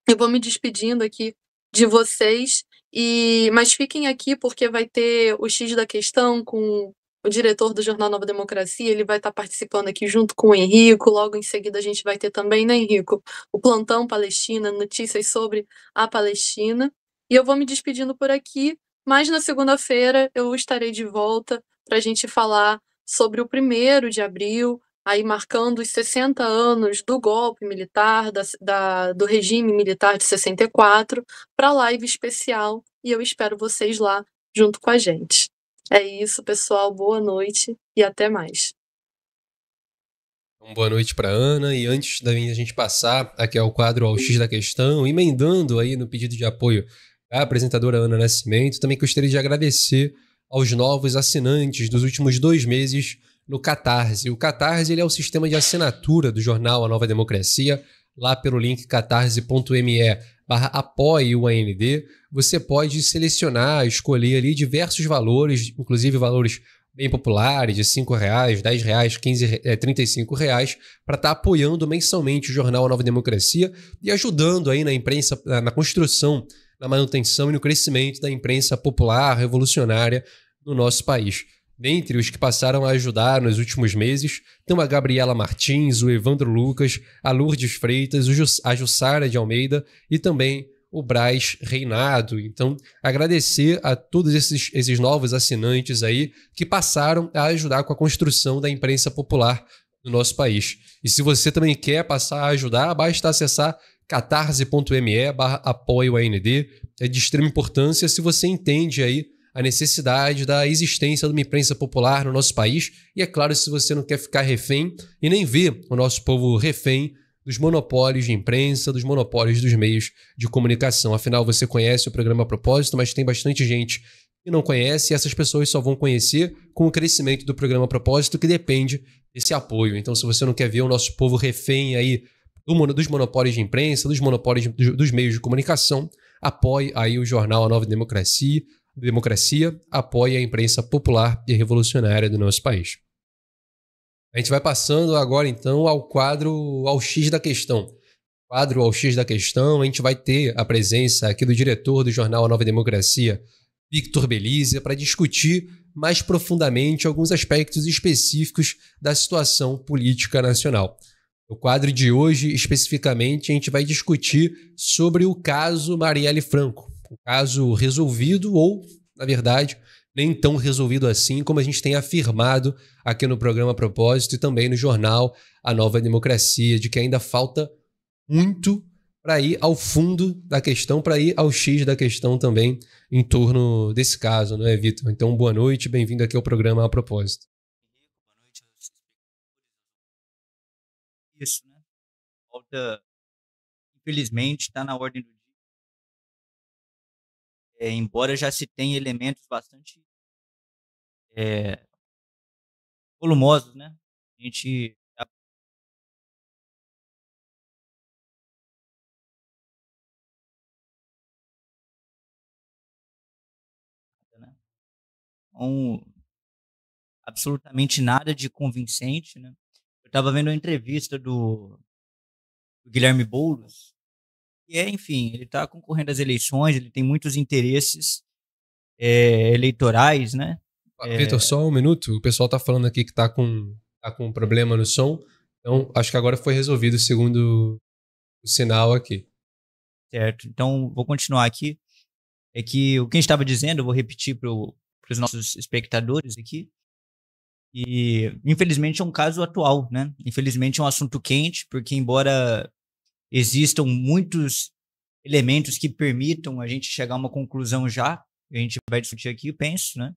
Eu vou me despedindo aqui de vocês, e mas fiquem aqui porque vai ter o X da questão com o diretor do Jornal Nova Democracia, ele vai estar participando aqui junto com o Henrico. Logo em seguida a gente vai ter também, né, Henrico, o plantão Palestina, notícias sobre a Palestina. E eu vou me despedindo por aqui, mas na segunda-feira eu estarei de volta para a gente falar sobre o primeiro de abril, aí marcando os 60 anos do golpe militar, da, da, do regime militar de 64, para live especial. E eu espero vocês lá junto com a gente. É isso, pessoal. Boa noite e até mais. boa noite para Ana e antes da gente passar aqui ao quadro ao X da questão, emendando aí no pedido de apoio à apresentadora Ana Nascimento, também gostaria de agradecer aos novos assinantes dos últimos dois meses no Catarse. O Catarse ele é o sistema de assinatura do jornal A Nova Democracia. Lá pelo link catarse.me barra apoie o AND, você pode selecionar, escolher ali diversos valores, inclusive valores bem populares, de R$ reais, R$ reais, eh, R$ é, reais, para estar tá apoiando mensalmente o jornal A Nova Democracia e ajudando aí na imprensa, na construção, na manutenção e no crescimento da imprensa popular, revolucionária no nosso país. Dentre os que passaram a ajudar nos últimos meses, estão a Gabriela Martins, o Evandro Lucas, a Lourdes Freitas, a Jussara de Almeida e também o Braz Reinado. Então, agradecer a todos esses, esses novos assinantes aí que passaram a ajudar com a construção da imprensa popular no nosso país. E se você também quer passar a ajudar, basta acessar catarse.me barra apoio AND. É de extrema importância se você entende aí a necessidade da existência de uma imprensa popular no nosso país. E é claro, se você não quer ficar refém e nem ver o nosso povo refém dos monopólios de imprensa, dos monopólios dos meios de comunicação. Afinal, você conhece o programa Propósito, mas tem bastante gente que não conhece e essas pessoas só vão conhecer com o crescimento do programa Propósito, que depende desse apoio. Então, se você não quer ver o nosso povo refém aí dos monopólios de imprensa, dos monopólios de, dos meios de comunicação, apoie aí o jornal A Nova Democracia, democracia, apoia a imprensa popular e revolucionária do nosso país. A gente vai passando agora então ao quadro ao X da questão. Quadro ao X da questão, a gente vai ter a presença aqui do diretor do jornal A Nova Democracia, Victor Belize, para discutir mais profundamente alguns aspectos específicos da situação política nacional. No quadro de hoje, especificamente, a gente vai discutir sobre o caso Marielle Franco, um caso resolvido ou, na verdade, nem tão resolvido assim, como a gente tem afirmado aqui no programa Propósito e também no jornal A Nova Democracia, de que ainda falta muito para ir ao fundo da questão, para ir ao X da questão também em torno desse caso, não é, Vitor? Então, boa noite, bem-vindo aqui ao programa A Propósito. Isso, né? Falta, infelizmente, está na ordem do dia é, embora já se tenha elementos bastante é, volumosos, né? A gente né? Então, absolutamente nada de convincente, né? Eu estava vendo a entrevista do, do Guilherme Boulos, é, enfim, ele está concorrendo às eleições, ele tem muitos interesses é, eleitorais, né? É... Vitor, só um minuto. O pessoal está falando aqui que está com, tá com um problema no som. Então, acho que agora foi resolvido segundo o sinal aqui. Certo. Então, vou continuar aqui. É que o que a gente estava dizendo, eu vou repetir para os nossos espectadores aqui. E, infelizmente, é um caso atual, né? Infelizmente, é um assunto quente, porque, embora existam muitos elementos que permitam a gente chegar a uma conclusão já, a gente vai discutir aqui, eu penso, né?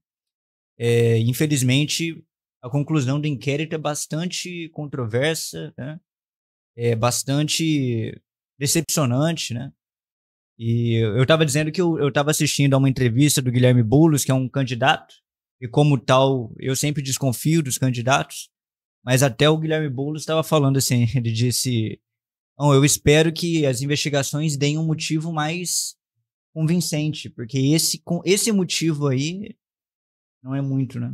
É, infelizmente, a conclusão do inquérito é bastante controversa, né? É bastante decepcionante, né? E eu estava dizendo que eu estava assistindo a uma entrevista do Guilherme Boulos, que é um candidato, e como tal, eu sempre desconfio dos candidatos, mas até o Guilherme Boulos estava falando assim, <laughs> ele disse não, eu espero que as investigações deem um motivo mais convincente, porque esse, com esse motivo aí não é muito, né?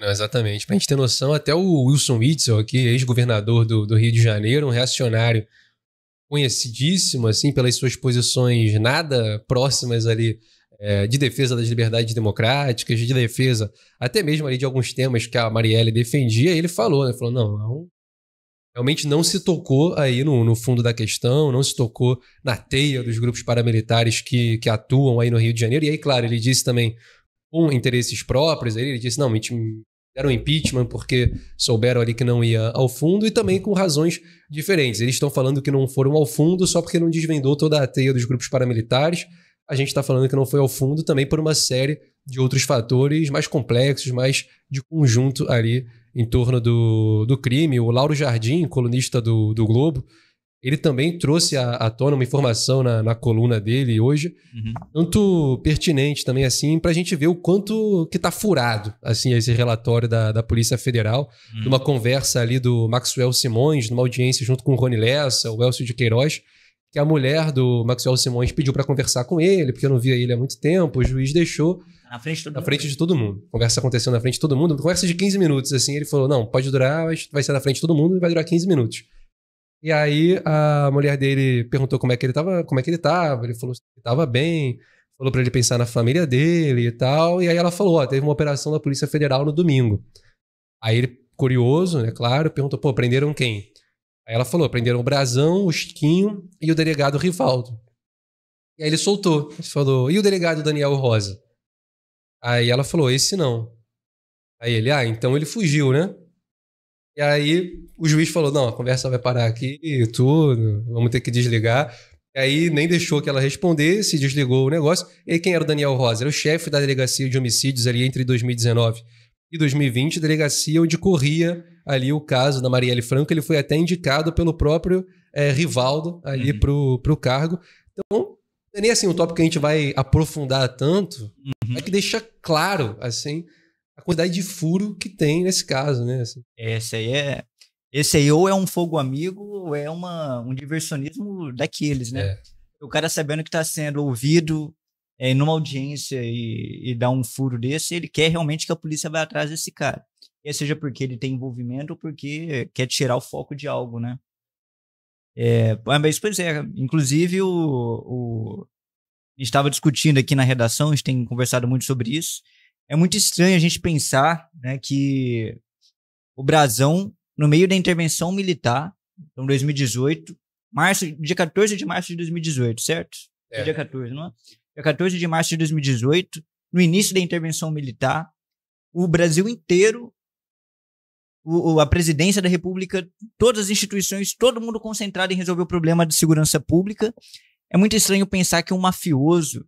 Não, exatamente. Para a gente ter noção, até o Wilson Witzel aqui, ex-governador do, do Rio de Janeiro, um reacionário conhecidíssimo, assim, pelas suas posições nada próximas ali é, de defesa das liberdades democráticas, de defesa até mesmo ali de alguns temas que a Marielle defendia, ele falou, né? Falou, não, é um realmente não se tocou aí no, no, fundo da questão, não se tocou na teia dos grupos paramilitares que, que atuam aí no Rio de Janeiro. E aí, claro, ele disse também, com interesses próprios, ele disse, não, deram impeachment porque souberam ali que não ia ao fundo e também com razões diferentes. Eles estão falando que não foram ao fundo só porque não desvendou toda a teia dos grupos paramilitares. A gente está falando que não foi ao fundo também por uma série de outros fatores mais complexos, mais de conjunto ali em torno do, do crime. O Lauro Jardim, colunista do, do Globo, ele também trouxe à, tona uma informação na, na coluna dele hoje, uhum. tanto pertinente também assim, para a gente ver o quanto que está furado assim esse relatório da, da Polícia Federal, uhum. numa conversa ali do Maxwell Simões, numa audiência junto com o Rony Lessa, o Elcio de Queiroz, que a mulher do Maxwell Simões pediu para conversar com ele, porque eu não via ele há muito tempo, o juiz deixou. Na frente de todo na mundo. Na frente de todo mundo. conversa aconteceu na frente de todo mundo. Conversa de 15 minutos, assim. Ele falou: não, pode durar, vai ser na frente de todo mundo e vai durar 15 minutos. E aí a mulher dele perguntou como é que ele tava, como é que ele tava. Ele falou que tava bem, falou para ele pensar na família dele e tal. E aí ela falou: ó, teve uma operação da Polícia Federal no domingo. Aí ele, curioso, né, claro, perguntou: pô, prenderam quem? Aí ela falou: prenderam o Brasão, o Chiquinho e o delegado Rivaldo. E aí ele soltou, ele falou: e o delegado Daniel Rosa? Aí ela falou: esse não. Aí ele, ah, então ele fugiu, né? E aí o juiz falou: não, a conversa vai parar aqui e tudo, vamos ter que desligar. E aí nem deixou que ela responder, se desligou o negócio. E quem era o Daniel Rosa? Era o chefe da delegacia de homicídios ali entre 2019 e 2020, delegacia onde corria ali o caso da Marielle Franco. Ele foi até indicado pelo próprio é, Rivaldo ali uhum. pro, pro cargo. Então, é nem assim um tópico que a gente vai aprofundar tanto, uhum. é que deixa claro, assim, a quantidade de furo que tem nesse caso, né? Assim. Esse aí é. Esse aí ou é um fogo amigo ou é uma, um diversionismo daqueles, né? É. O cara sabendo que está sendo ouvido é, numa audiência e, e dá um furo desse, ele quer realmente que a polícia vá atrás desse cara. E seja porque ele tem envolvimento ou porque quer tirar o foco de algo, né? É, ah, mas, pois é, inclusive o, o estava discutindo aqui na redação, a gente tem conversado muito sobre isso. É muito estranho a gente pensar né, que o Brasão, no meio da intervenção militar, então 2018, março, dia 14 de março de 2018, certo? É. Dia 14, não é? Dia 14 de março de 2018, no início da intervenção militar, o Brasil inteiro o, a presidência da República, todas as instituições, todo mundo concentrado em resolver o problema de segurança pública. É muito estranho pensar que um mafioso,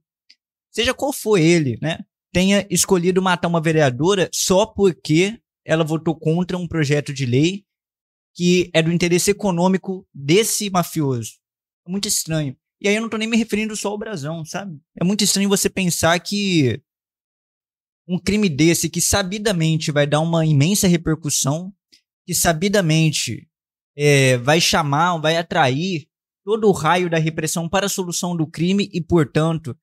seja qual for ele, né, tenha escolhido matar uma vereadora só porque ela votou contra um projeto de lei que é do interesse econômico desse mafioso. É muito estranho. E aí eu não tô nem me referindo só ao Brasão, sabe? É muito estranho você pensar que um crime desse que sabidamente vai dar uma imensa repercussão, que sabidamente é, vai chamar, vai atrair todo o raio da repressão para a solução do crime e, portanto,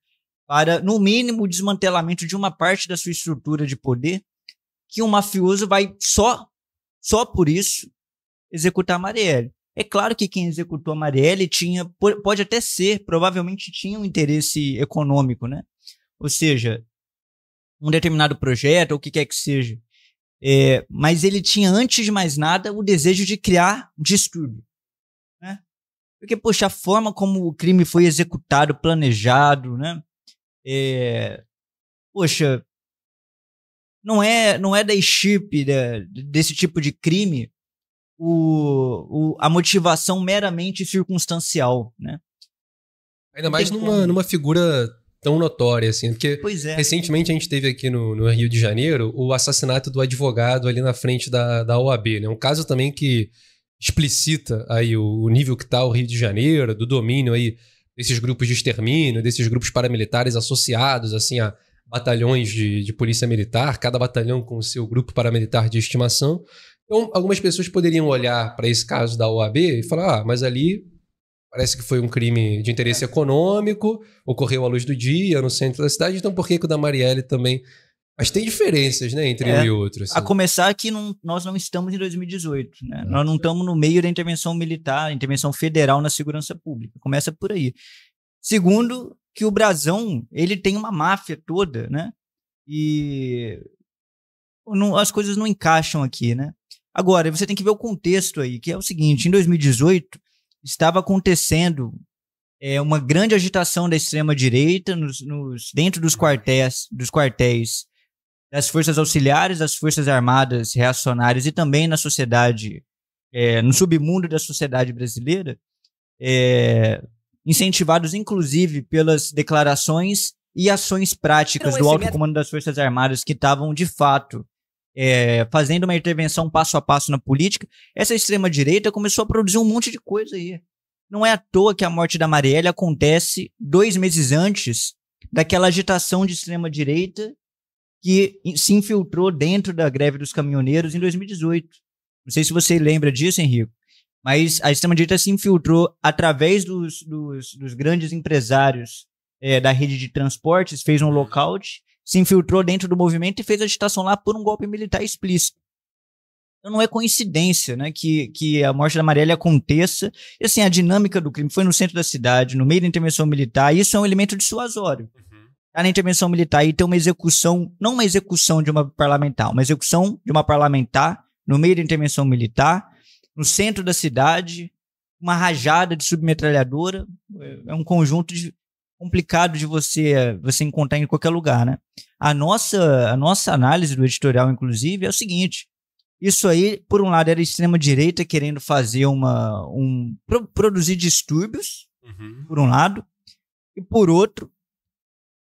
para, no mínimo, o desmantelamento de uma parte da sua estrutura de poder, que um mafioso vai só, só por isso, executar Marielle. É claro que quem executou a Marielle tinha, pode até ser, provavelmente tinha um interesse econômico, né? Ou seja, um determinado projeto ou o que quer que seja. É, mas ele tinha, antes de mais nada, o desejo de criar distúrbio. Né? Porque, poxa, a forma como o crime foi executado, planejado, né? É, poxa, não é, não é da chip né, desse tipo de crime o, o, a motivação meramente circunstancial, né? Ainda mais numa, numa figura tão notória, assim. Porque é. recentemente a gente teve aqui no, no, Rio de Janeiro o assassinato do advogado ali na frente da, da OAB, né? Um caso também que explicita aí o, o nível que está o Rio de Janeiro, do domínio aí desses grupos de extermínio, desses grupos paramilitares associados, assim, a batalhões de, de polícia militar, cada batalhão com o seu grupo paramilitar de estimação. Então, algumas pessoas poderiam olhar para esse caso da OAB e falar, ah, mas ali Parece que foi um crime de interesse é. econômico, ocorreu à luz do dia, no centro da cidade, então por que, que o da Marielle também. Mas tem diferenças, né, entre é, um e outro. Assim. A começar que não, nós não estamos em 2018, né? Nós não estamos no meio da intervenção militar, intervenção federal na segurança pública. Começa por aí. Segundo, que o Brasão, ele tem uma máfia toda, né? E não, as coisas não encaixam aqui, né? Agora, você tem que ver o contexto aí, que é o seguinte, em 2018, estava acontecendo é, uma grande agitação da extrema-direita nos, nos, dentro dos quartéis, dos quartéis das forças auxiliares, das forças armadas reacionárias e também na sociedade, é, no submundo da sociedade brasileira, é, incentivados inclusive pelas declarações e ações práticas então, do alto comando das forças armadas que estavam de fato é, fazendo uma intervenção passo a passo na política, essa extrema-direita começou a produzir um monte de coisa aí. Não é à toa que a morte da Marielle acontece dois meses antes daquela agitação de extrema-direita que se infiltrou dentro da greve dos caminhoneiros em 2018. Não sei se você lembra disso, Henrique, mas a extrema-direita se infiltrou através dos, dos, dos grandes empresários é, da rede de transportes, fez um lockout se infiltrou dentro do movimento e fez a agitação lá por um golpe militar explícito. Então não é coincidência né, que, que a morte da Marielle aconteça. E assim, a dinâmica do crime foi no centro da cidade, no meio da intervenção militar, e isso é um elemento dissuasório. Está uhum. na intervenção militar e tem uma execução, não uma execução de uma parlamentar, uma execução de uma parlamentar no meio da intervenção militar, no centro da cidade, uma rajada de submetralhadora, é, é um conjunto de complicado de você você encontrar em qualquer lugar, né? A nossa, a nossa análise do editorial, inclusive, é o seguinte: isso aí, por um lado, era extrema direita querendo fazer uma um pro, produzir distúrbios, uhum. por um lado, e por outro,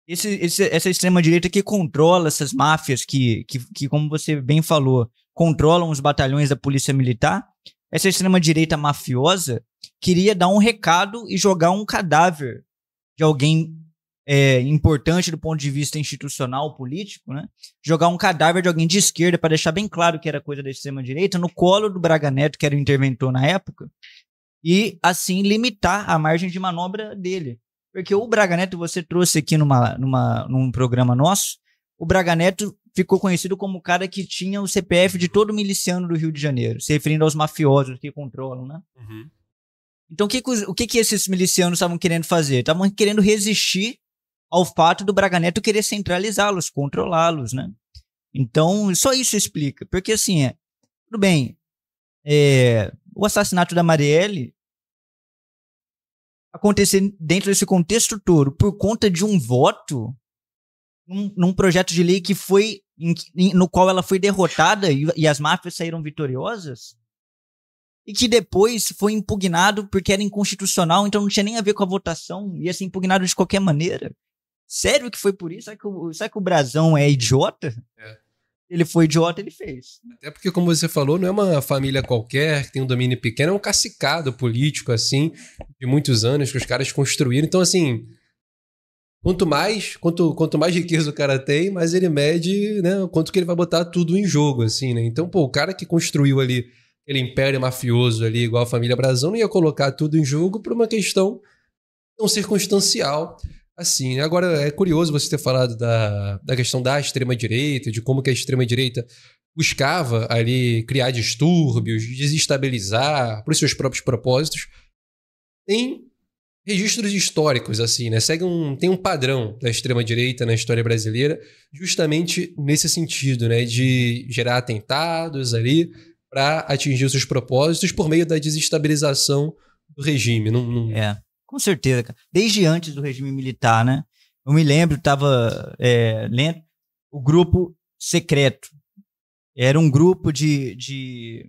esse, esse, essa extrema direita que controla essas máfias que, que, que, como você bem falou, controlam os batalhões da polícia militar, essa extrema direita mafiosa queria dar um recado e jogar um cadáver de alguém é, importante do ponto de vista institucional, político, né? Jogar um cadáver de alguém de esquerda para deixar bem claro que era coisa da extrema-direita no colo do Braga Neto, que era o interventor na época, e assim limitar a margem de manobra dele. Porque o Braga Neto, você trouxe aqui numa, numa, num programa nosso, o Braga Neto ficou conhecido como o cara que tinha o CPF de todo miliciano do Rio de Janeiro, se referindo aos mafiosos que controlam, né? Uhum. Então, o que, que o que, que esses milicianos estavam querendo fazer? Estavam querendo resistir ao fato do Braga Neto querer centralizá-los, controlá-los, né? Então, só isso explica. Porque, assim, é, tudo bem, é, o assassinato da Marielle acontecer dentro desse contexto todo por conta de um voto num, num projeto de lei que foi em, em, no qual ela foi derrotada e, e as máfias saíram vitoriosas e que depois foi impugnado porque era inconstitucional, então não tinha nem a ver com a votação, ia ser impugnado de qualquer maneira. Sério que foi por isso? Será que o, será que o Brasão é idiota? É. Ele foi idiota, ele fez. Até porque, como você falou, não é uma família qualquer que tem um domínio pequeno, é um cacicado político, assim, de muitos anos que os caras construíram. Então, assim, quanto mais, quanto, quanto mais riqueza o cara tem, mais ele mede, né, quanto que ele vai botar tudo em jogo, assim, né? Então, pô, o cara que construiu ali aquele império mafioso ali, igual a família Brazão, não ia colocar tudo em jogo por uma questão tão circunstancial assim. Né? Agora, é curioso você ter falado da, da questão da extrema-direita, de como que a extrema-direita buscava ali criar distúrbios, desestabilizar para os seus próprios propósitos. Tem registros históricos, assim, né? Segue um, tem um padrão da extrema-direita na história brasileira, justamente nesse sentido, né? De gerar atentados ali, para atingir os seus propósitos por meio da desestabilização do regime. Não, não... É, com certeza. Cara. Desde antes do regime militar, né? Eu me lembro, estava é, lendo, o grupo secreto. Era um grupo de, de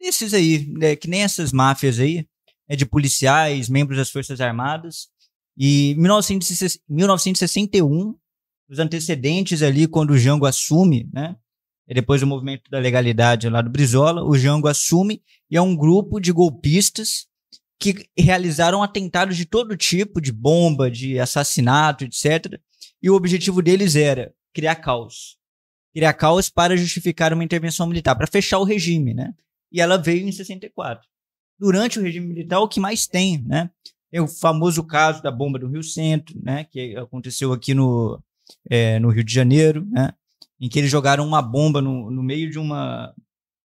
esses aí, né, que nem essas máfias aí, né, de policiais, membros das Forças Armadas. E 1960, 1961, os antecedentes ali, quando o Jango assume, né? É depois o movimento da legalidade lá do Brizola, o Jango assume e é um grupo de golpistas que realizaram atentados de todo tipo, de bomba, de assassinato, etc. E o objetivo deles era criar caos. Criar caos para justificar uma intervenção militar, para fechar o regime, né? E ela veio em 64. Durante o regime militar, o que mais tem, né? É o famoso caso da bomba do Rio Centro, né? Que aconteceu aqui no, é, no Rio de Janeiro, né? em que eles jogaram uma bomba no, no meio de uma.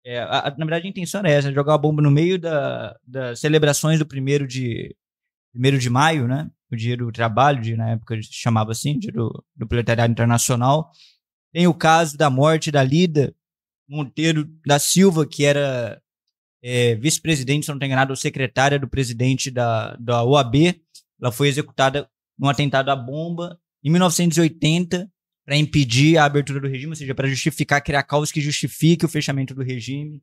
É, a, na verdade, a intenção era essa, jogar uma bomba no meio da, das celebrações do primeiro de, primeiro de maio, né? O dia do trabalho, de, na época se chamava assim, dia do, do proletariado internacional. Tem o caso da morte da Lida Monteiro da Silva, que era é, vice-presidente, se não tem enganado, secretária do presidente da, da OAB. Ela foi executada num atentado à bomba em 1980 para impedir a abertura do regime, ou seja, para justificar, criar causas que justifiquem o fechamento do regime.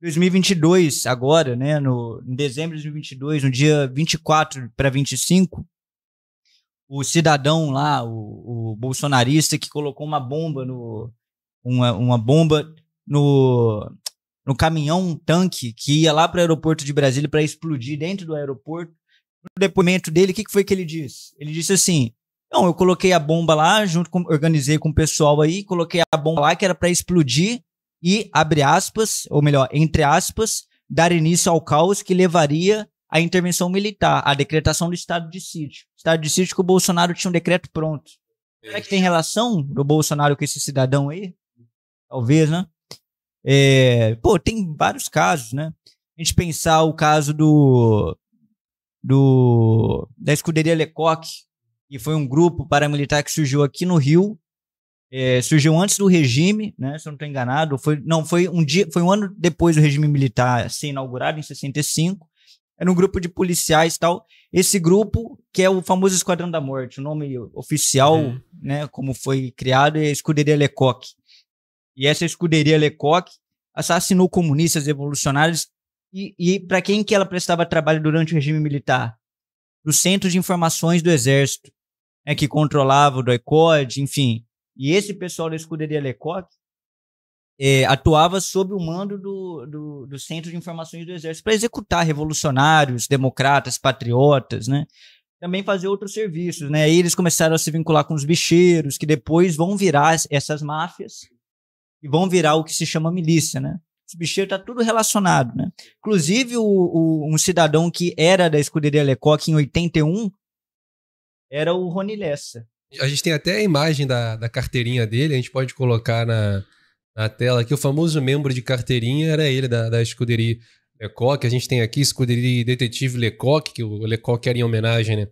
2022, agora, né, no, em dezembro de 2022, no dia 24 para 25, o cidadão lá, o, o, bolsonarista, que colocou uma bomba no. Uma, uma bomba no, no caminhão, um tanque, que ia lá para o aeroporto de Brasília para explodir dentro do aeroporto. No depoimento dele, o que, que foi que ele disse? Ele disse assim: não, eu coloquei a bomba lá, junto com, organizei com o pessoal aí, coloquei a bomba lá que era para explodir e, abre aspas, ou melhor, entre aspas, dar início ao caos que levaria à intervenção militar, à decretação do estado de sítio. Estado de sítio que o Bolsonaro tinha um decreto pronto. Será que tem relação do Bolsonaro com esse cidadão aí? Talvez, né? É, pô, tem vários casos, né? A gente pensar o caso do, do da escuderia Lecoque, e foi um grupo paramilitar que surgiu aqui no Rio, é, surgiu antes do regime, né, se eu não estou enganado, foi, não, foi um dia, foi um ano depois do regime militar ser inaugurado, em 65, era um grupo de policiais e tal, esse grupo, que é o famoso Esquadrão da Morte, o nome oficial, é. né, como foi criado, é Escuderia Lecoque, e essa Escuderia Lecoque assassinou comunistas revolucionários, e, e para quem que ela prestava trabalho durante o regime militar? Dos Centros de Informações do Exército, né, que controlava o Doicode, enfim. E esse pessoal da escuderia Lecoque é, atuava sob o mando do, do, do, Centro de Informações do Exército para executar revolucionários, democratas, patriotas, né? Também fazer outros serviços, né? Aí eles começaram a se vincular com os bicheiros, que depois vão virar essas máfias e vão virar o que se chama milícia, né? Os bicheiros tá tudo relacionado, né? Inclusive, o, o um cidadão que era da escuderia Lecoque em 81 era o Rony Lessa. A gente tem até a imagem da, da carteirinha dele, a gente pode colocar na, na tela aqui. O famoso membro de carteirinha era ele, da, da escuderia Lecoq. A gente tem aqui escuderia detetive Lecoq, que o Lecoq era em homenagem né,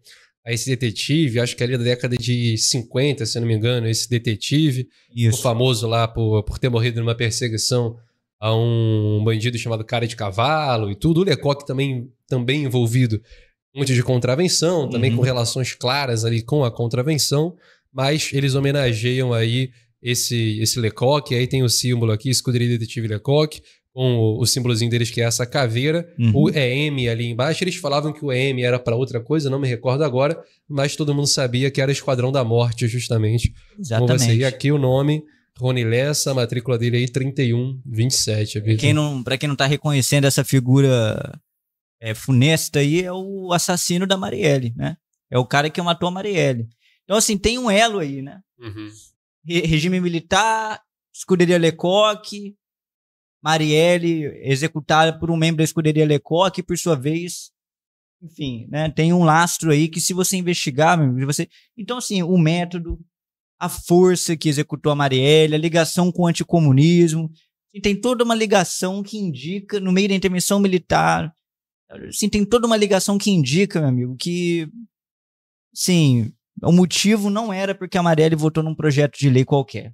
a esse detetive, acho que ali da década de 50, se não me engano, esse detetive, Isso. o famoso lá por, por ter morrido numa perseguição a um bandido chamado Cara de Cavalo e tudo. O Lecoq também, também envolvido muito uhum. de contravenção, também uhum. com relações claras ali com a contravenção, mas eles homenageiam aí esse, esse Lecoq, aí tem o símbolo aqui, Escuderia Detetive Lecoq, com o, o símbolozinho deles que é essa caveira, uhum. o EM ali embaixo, eles falavam que o EM era para outra coisa, não me recordo agora, mas todo mundo sabia que era Esquadrão da Morte, justamente. Exatamente. Como você. E aqui o nome... Rony Lessa, a matrícula dele aí 3127. para quem não está reconhecendo essa figura é, funesta aí é o assassino da Marielle, né? É o cara que matou a Marielle. Então, assim, tem um elo aí, né? Uhum. Re regime militar, escuderia Lecoque, Marielle executada por um membro da escuderia Lecoque, por sua vez. Enfim, né? Tem um lastro aí que se você investigar, você... Então, assim, o método, a força que executou a Marielle, a ligação com o anticomunismo, e tem toda uma ligação que indica, no meio da intervenção militar, sim tem toda uma ligação que indica, meu amigo, que. Sim, o motivo não era porque a Amarelli votou num projeto de lei qualquer.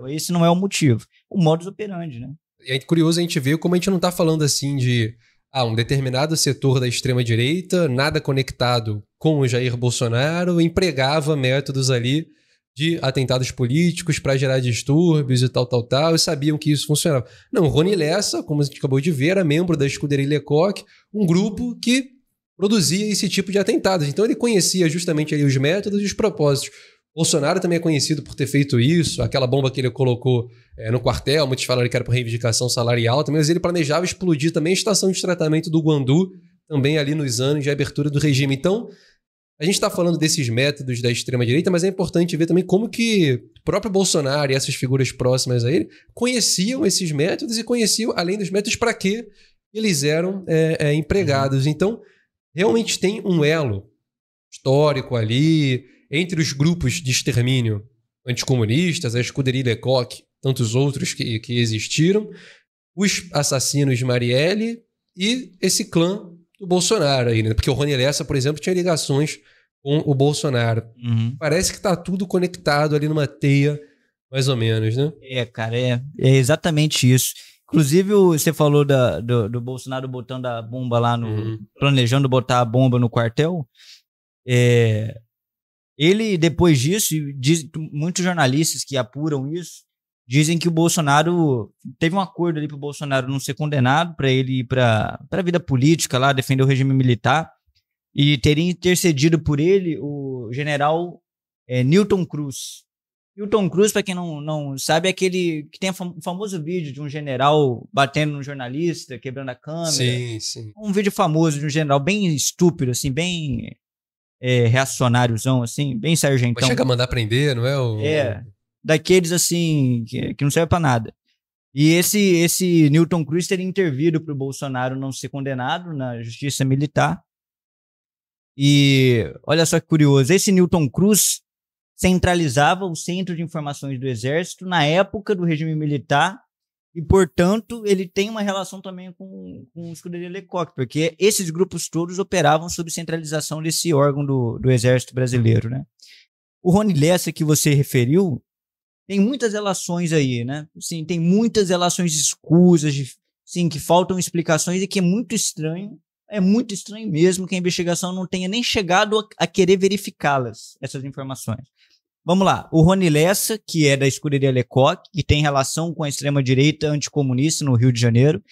Uhum. Esse não é o motivo. O modus operandi, né? E é curioso a gente ver como a gente não está falando assim de ah, um determinado setor da extrema-direita, nada conectado com o Jair Bolsonaro, empregava métodos ali de atentados políticos para gerar distúrbios e tal, tal, tal, e sabiam que isso funcionava. Não, Rony Lessa, como a gente acabou de ver, era membro da escuderia Lecoq, um grupo que produzia esse tipo de atentados. Então ele conhecia justamente ali os métodos e os propósitos. Bolsonaro também é conhecido por ter feito isso, aquela bomba que ele colocou é, no quartel, muitos falaram que era por reivindicação salarial também, mas ele planejava explodir também a estação de tratamento do Guandu, também ali nos anos de abertura do regime. Então, a gente está falando desses métodos da extrema-direita, mas é importante ver também como que o próprio Bolsonaro e essas figuras próximas a ele conheciam esses métodos e conheciam, além dos métodos, para que eles eram é, é, empregados. Uhum. Então, realmente tem um elo histórico ali entre os grupos de extermínio anticomunistas, a escuderia Lecoq, tantos outros que, que existiram, os assassinos Marielle e esse clã do Bolsonaro aí, né? Porque o Rony Lessa, por exemplo, tinha ligações com o Bolsonaro. Uhum. Parece que tá tudo conectado ali numa teia, mais ou menos, né? É, cara, é, é exatamente isso. Inclusive, você falou da, do, do, Bolsonaro botando a bomba lá no. Uhum. planejando botar a bomba no quartel. É, ele, depois disso, diz, muitos jornalistas que apuram isso, Dizem que o Bolsonaro teve um acordo ali para o Bolsonaro não ser condenado, para ele ir para a vida política lá, defender o regime militar. E teria intercedido por ele o general é, Newton Cruz. Newton Cruz, para quem não, não sabe, é aquele que tem o famoso vídeo de um general batendo num jornalista, quebrando a câmera. Sim, sim. Um vídeo famoso de um general bem estúpido, assim, bem é, reacionáriozão, assim, bem sargentão. Chega a mandar prender, não é? O... É daqueles assim, que, que não serve para nada. E esse, esse Newton Cruz teria intervido para o Bolsonaro não ser condenado na justiça militar. E olha só que curioso, esse Newton Cruz centralizava o Centro de Informações do Exército na época do regime militar e, portanto, ele tem uma relação também com, com o Escuderia Lecoq, porque esses grupos todos operavam sob centralização desse órgão do, do Exército Brasileiro, né? O Rony Lessa que você referiu, tem muitas relações aí, né? Sim, tem muitas relações escusas, de, sim, que faltam explicações e que é muito estranho. É muito estranho mesmo que a investigação não tenha nem chegado a, a querer verificá-las, essas informações. Vamos lá, o Rony Lessa, que é da escuderia Lecoq, que tem relação com a extrema-direita anticomunista no Rio de Janeiro,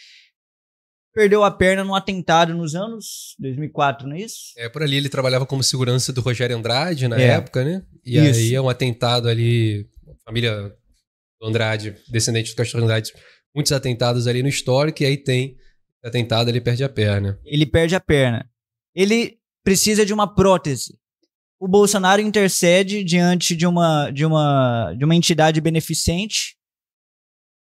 perdeu a perna num atentado nos anos 2004, não é isso? É, por ali ele trabalhava como segurança do Rogério Andrade na é. época, né? E isso. aí é um atentado ali família do Andrade, descendente do Castro Andrade, muitos atentados ali no histórico, e aí tem atentado, ele perde a perna. Ele perde a perna. Ele precisa de uma prótese. O Bolsonaro intercede diante de uma, de uma, de uma entidade beneficente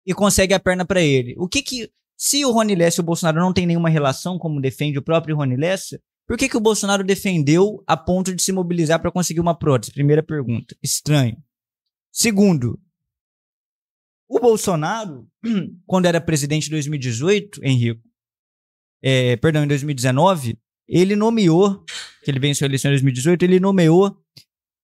e consegue a perna para ele. O que que. Se o Rony Lessa e o Bolsonaro não têm nenhuma relação, como defende o próprio Rony Lessa, por que, que o Bolsonaro defendeu a ponto de se mobilizar para conseguir uma prótese? Primeira pergunta. Estranho. Segundo, o Bolsonaro, <clears throat> quando era presidente em 2018, Henrico, é, perdão, em 2019, ele nomeou, que ele venceu a eleição em 2018, ele nomeou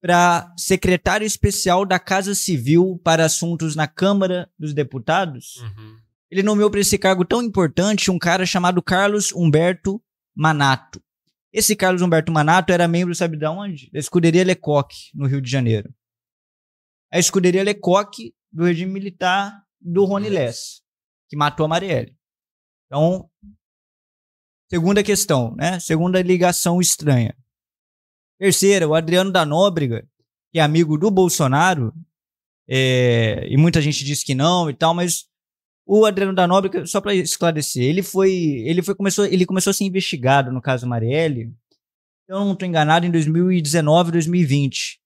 para secretário especial da Casa Civil para assuntos na Câmara dos Deputados. Uhum. Ele nomeou para esse cargo tão importante um cara chamado Carlos Humberto Manato. Esse Carlos Humberto Manato era membro, sabe de onde? Da escuderia Lecoque, no Rio de Janeiro. É a escuderia Lecoque do regime militar do Rony Less, que matou a Marielle. Então, segunda questão, né? Segunda ligação estranha. Terceira, o Adriano da Nóbrega, que é amigo do Bolsonaro, é, e muita gente diz que não e tal, mas o Adriano da Nóbrega, só para esclarecer, ele foi, ele foi começou, ele começou a ser investigado no caso Marielle, eu não estou enganado, em 2019, 2020.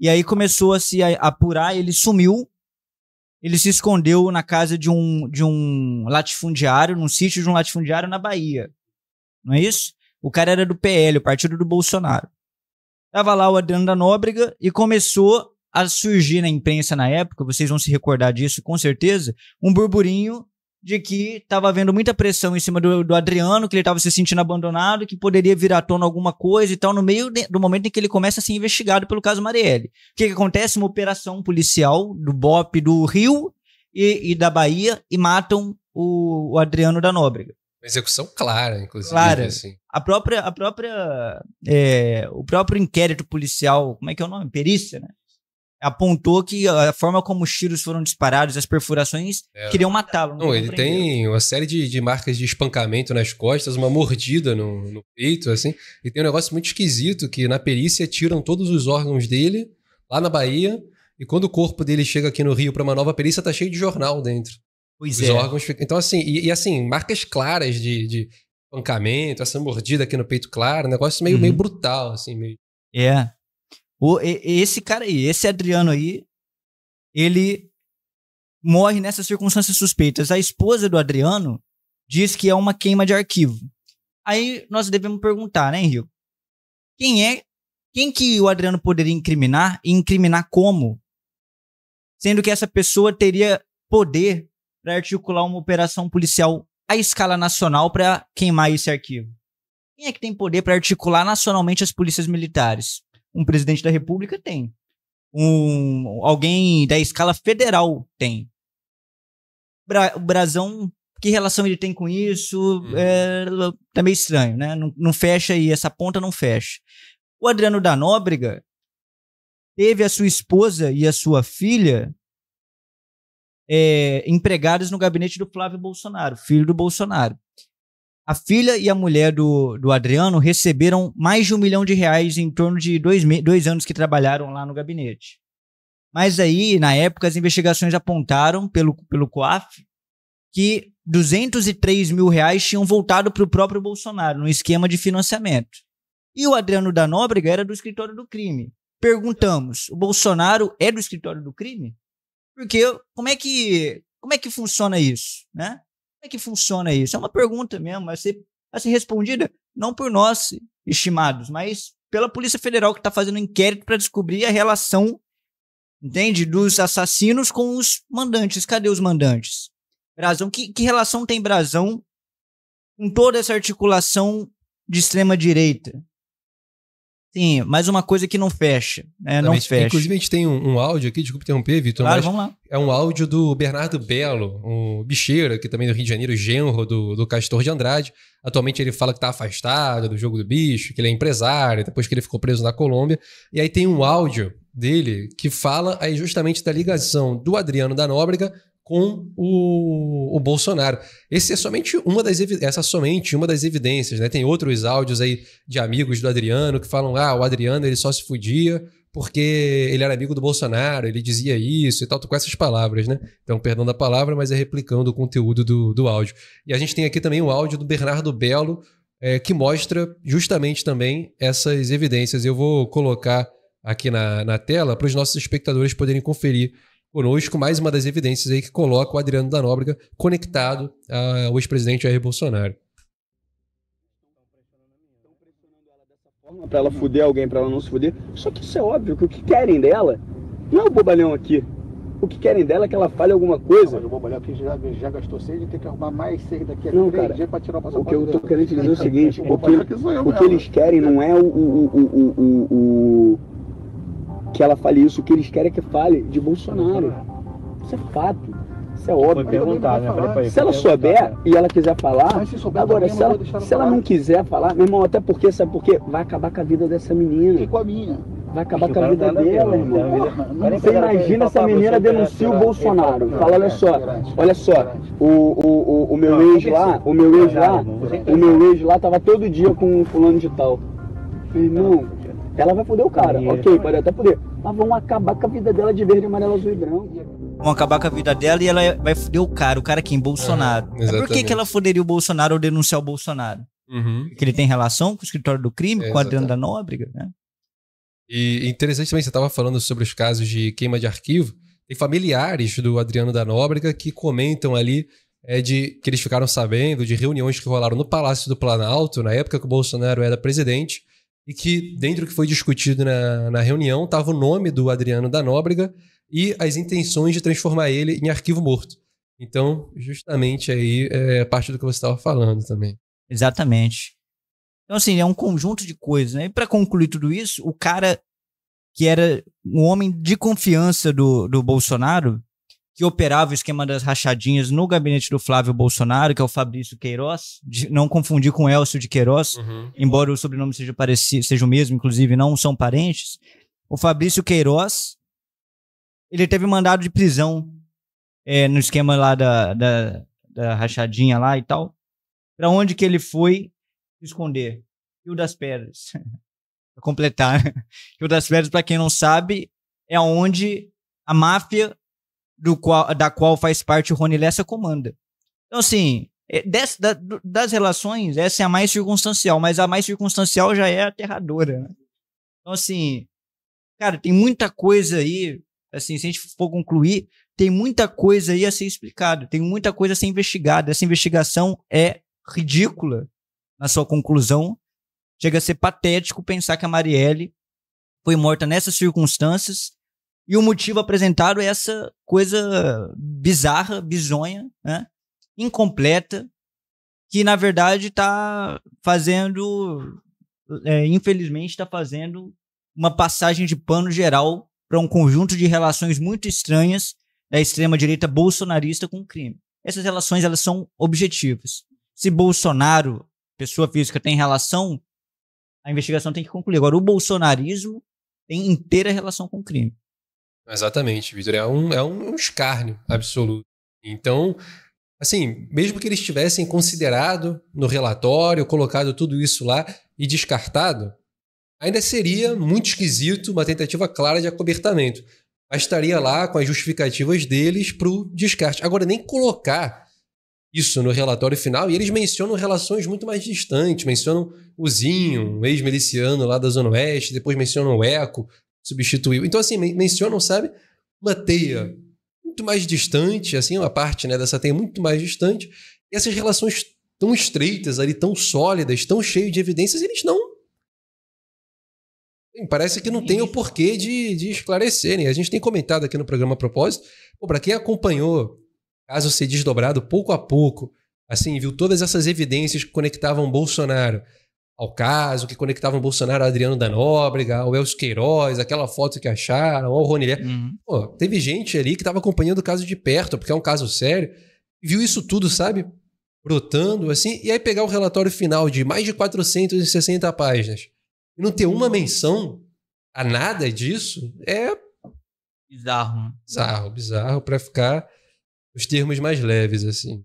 E aí começou a se apurar, ele sumiu. Ele se escondeu na casa de um, de um latifundiário, num sítio de um latifundiário na Bahia. Não é isso? O cara era do PL, o partido do Bolsonaro. Tava lá o Adriano da Nóbrega e começou a surgir na imprensa na época, vocês vão se recordar disso com certeza, um burburinho de que estava havendo muita pressão em cima do, do Adriano, que ele estava se sentindo abandonado, que poderia vir à tona alguma coisa e tal, no meio de, do momento em que ele começa a ser investigado pelo caso Marielle. O que, que acontece? Uma operação policial do BOP do Rio e, e da Bahia e matam o, o Adriano da Nóbrega. Uma execução clara, inclusive. Clara. Né, assim. A própria, a própria, é, o próprio inquérito policial, como é que é o nome? Perícia, né? apontou que a forma como os tiros foram disparados, as perfurações, é. queriam matá-lo. Não, não ele tem uma série de, de, marcas de espancamento nas costas, uma mordida no, no, peito, assim. E tem um negócio muito esquisito que na perícia tiram todos os órgãos dele lá na Bahia e quando o corpo dele chega aqui no Rio para uma nova perícia tá cheio de jornal dentro. Pois os é. órgãos Então, assim, e, e, assim, marcas claras de, de espancamento, essa mordida aqui no peito claro, um negócio meio, uhum. meio brutal, assim, meio... É, o, esse cara aí, esse Adriano aí, ele morre nessas circunstâncias suspeitas. A esposa do Adriano diz que é uma queima de arquivo. Aí nós devemos perguntar, né, Henrique? Quem é, quem que o Adriano poderia incriminar e incriminar como? Sendo que essa pessoa teria poder para articular uma operação policial à escala nacional para queimar esse arquivo. Quem é que tem poder para articular nacionalmente as polícias militares? um presidente da República tem. Um, alguém da escala federal tem. Bra o Brasão, que relação ele tem com isso? Hum. É, tá meio estranho, né? Não, não fecha aí, essa ponta não fecha. O Adriano da Nóbrega teve a sua esposa e a sua filha é, empregados no gabinete do Flávio Bolsonaro, filho do Bolsonaro. A filha e a mulher do, do Adriano receberam mais de um milhão de reais em torno de dois, dois anos que trabalharam lá no gabinete. Mas aí, na época, as investigações apontaram pelo, pelo COAF que 203 mil reais tinham voltado para o próprio Bolsonaro, no esquema de financiamento. E o Adriano da Nóbrega era do escritório do crime. Perguntamos: o Bolsonaro é do escritório do crime? Porque como é que, como é que funciona isso, né? Como é que funciona isso? É uma pergunta mesmo, vai ser, ser respondida não por nós, estimados, mas pela Polícia Federal que está fazendo um inquérito para descobrir a relação, entende, dos assassinos com os mandantes. Cadê os mandantes? Brasão, que, que relação tem Brasão com toda essa articulação de extrema direita? Sim, mas uma coisa que não fecha, né? Não fecha. Inclusive, a gente tem um, um áudio aqui, desculpa interromper, Vitor. Claro, vamos lá. É um áudio do Bernardo Belo, um bicheiro aqui também do Rio de Janeiro, genro do, do Castor de Andrade. Atualmente ele fala que está afastado do jogo do bicho, que ele é empresário, depois que ele ficou preso na Colômbia. E aí tem um áudio dele que fala aí justamente da ligação do Adriano da Nóbrega com o, o, Bolsonaro. Esse é somente uma das essa é somente uma das evidências, né? Tem outros áudios aí de amigos do Adriano que falam: "Ah, o Adriano ele só se fudia porque ele era amigo do Bolsonaro, ele dizia isso e tal, com essas palavras, né? Então, perdão da palavra, mas é replicando o conteúdo do, do áudio. E a gente tem aqui também o áudio do Bernardo Belo, é, que mostra justamente também essas evidências. Eu vou colocar aqui na, na tela para os nossos espectadores poderem conferir conosco, mais uma das evidências aí que coloca o Adriano da Nóbrega conectado ao ex-presidente Jair Bolsonaro. Para ela fuder alguém, para ela não se fuder. Só que isso é óbvio que o que querem dela não é o bobalhão aqui. O que querem dela é que ela fale alguma coisa. Não, mas o bobalhão aqui já, já gastou seis e tem que arrumar mais seis daqui a não, três dias tirar o passaporte. O que eu estou querendo dizer é o seguinte: o que, o que eles querem não é o, o, o, o que ela fale isso. O que eles querem é que fale de Bolsonaro. Isso é fato. Isso é óbvio. Perguntar, né? Falei, se ela souber né? e ela quiser falar, se souber, agora, se ela, se ela não quiser falar, meu irmão, até porque, sabe por quê? Vai acabar com a vida dessa menina. E com a minha. Vai acabar com a vida tá dela, irmão. Então, né? Você é imagina essa menina denuncia o né? Bolsonaro. Fala, olha é só, olha só, o, o, o, meu ex lá, o meu ex lá, o meu ex lá tava todo dia com um fulano de tal. Meu irmão, ela vai foder o cara, Aí. É ok, pode até poder. Mas vão acabar com a vida dela de verde, amarelo, azul e branco. Vão acabar com a vida dela e ela vai foder o cara, o cara quem? É Bolsonaro. É, é, Por que, que ela foderia o Bolsonaro ou denunciar o Bolsonaro? Uhum. Que ele tem relação com o escritório do crime, é, com a Adriana da Nóbrega, né? E interessante também, você estava falando sobre os casos de queima de arquivo. Tem familiares do Adriano da Nóbrega que comentam ali é de que eles ficaram sabendo de reuniões que rolaram no Palácio do Planalto, na época que o Bolsonaro era presidente, e que, dentro do que foi discutido na, na reunião, estava o nome do Adriano da Nóbrega e as intenções de transformar ele em arquivo morto. Então, justamente aí é parte do que você estava falando também. Exatamente. Então, assim, é um conjunto de coisas. Né? E para concluir tudo isso, o cara que era um homem de confiança do, do Bolsonaro, que operava o esquema das rachadinhas no gabinete do Flávio Bolsonaro, que é o Fabrício Queiroz, de, não confundir com Elcio de Queiroz, uhum. embora o sobrenome seja parecido, seja o mesmo, inclusive não são parentes. O Fabrício Queiroz, ele teve mandado de prisão é, no esquema lá da, da, da rachadinha lá e tal. Para onde que ele foi esconder? Rio das Pedras. <laughs> para completar. Né? Rio das Pedras, para quem não sabe, é onde a máfia do qual, da qual faz parte o Rony Lessa comanda. Então, assim, é, des, da, das relações, essa é a mais circunstancial, mas a mais circunstancial já é aterradora, né? Então, assim, cara, tem muita coisa aí, assim, se a gente for concluir, tem muita coisa aí a ser explicada, tem muita coisa a ser investigada. Essa investigação é ridícula na sua conclusão. Chega a ser patético pensar que a Marielle foi morta nessas circunstâncias e o motivo apresentado é essa coisa bizarra, bizonha, né? incompleta, que na verdade está fazendo, é, infelizmente, está fazendo uma passagem de pano geral para um conjunto de relações muito estranhas da extrema direita bolsonarista com o crime. Essas relações elas são objetivas. Se Bolsonaro, pessoa física, tem relação, a investigação tem que concluir. Agora, o bolsonarismo tem inteira relação com o crime. Exatamente, Vitor. É um, é um escárnio absoluto. Então, assim, mesmo que eles tivessem considerado no relatório, colocado tudo isso lá e descartado, ainda seria muito esquisito uma tentativa clara de acobertamento. Mas estaria lá com as justificativas deles para o descarte. Agora, nem colocar isso no relatório final, e eles mencionam relações muito mais distantes, mencionam o Zinho, um ex-miliciano lá da Zona Oeste, depois mencionam o Eco, substituiu. Então, assim, mencionam, sabe, uma teia muito mais distante, assim, uma parte né, dessa teia muito mais distante, e essas relações tão estreitas ali, tão sólidas, tão cheias de evidências, eles não. Parece que não tem o porquê de, de esclarecerem. Né? A gente tem comentado aqui no programa a propósito, para quem acompanhou, caso ser desdobrado pouco a pouco, assim, viu todas essas evidências que conectavam Bolsonaro ao caso, que conectavam Bolsonaro a Adriano da Nóbrega, o Elcio Queiroz, aquela foto que acharam, o Rony Uhum. Pô, teve gente ali que estava acompanhando o caso de perto, porque é um caso sério, viu isso tudo, sabe? Brotando, assim, e aí pegar o relatório final de mais de 460 páginas e não ter uma menção a nada disso é. Bizarro. Né? Bizarro, bizarro, para ficar os termos mais leves, assim.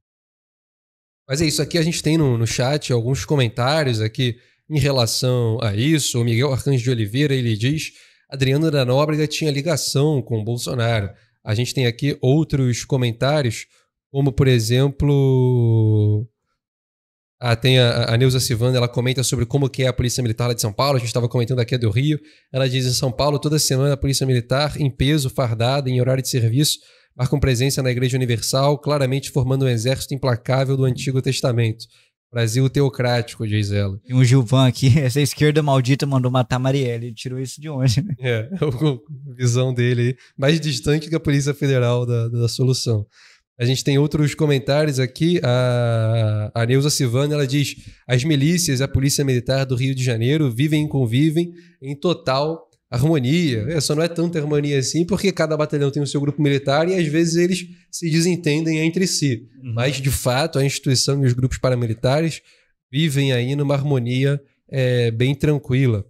Mas é isso, aqui a gente tem no, no chat alguns comentários aqui em relação a isso. O Miguel Arcanjo de Oliveira, ele diz, Adriano da Nóbrega tinha ligação com Bolsonaro. A gente tem aqui outros comentários, como por exemplo... Ah, tem a, a Neuza Sivana, ela comenta sobre como que é a Polícia Militar lá de São Paulo, a gente estava comentando aqui a do Rio. Ela diz, em São Paulo, toda semana a Polícia Militar em peso, fardada, em horário de serviço, marcam presença na Igreja Universal, claramente formando um exército implacável do Antigo Testamento. Brasil teocrático, diz ela. E um Gilvan aqui, <laughs> essa esquerda maldita mandou matar Marielle. Tirou isso de onde, né? É, a <laughs> visão dele aí. Mais distante que a Polícia Federal da, da solução. A gente tem outros comentários aqui. A, a Neuza Sivana, ela diz: as milícias, e a Polícia Militar do Rio de Janeiro vivem e convivem em total harmonia. É, só não é tanta harmonia assim, porque cada batalhão tem o seu grupo militar e às vezes eles se desentendem entre si. Uhum. Mas, de fato, a instituição e os grupos paramilitares vivem aí numa harmonia é, bem tranquila.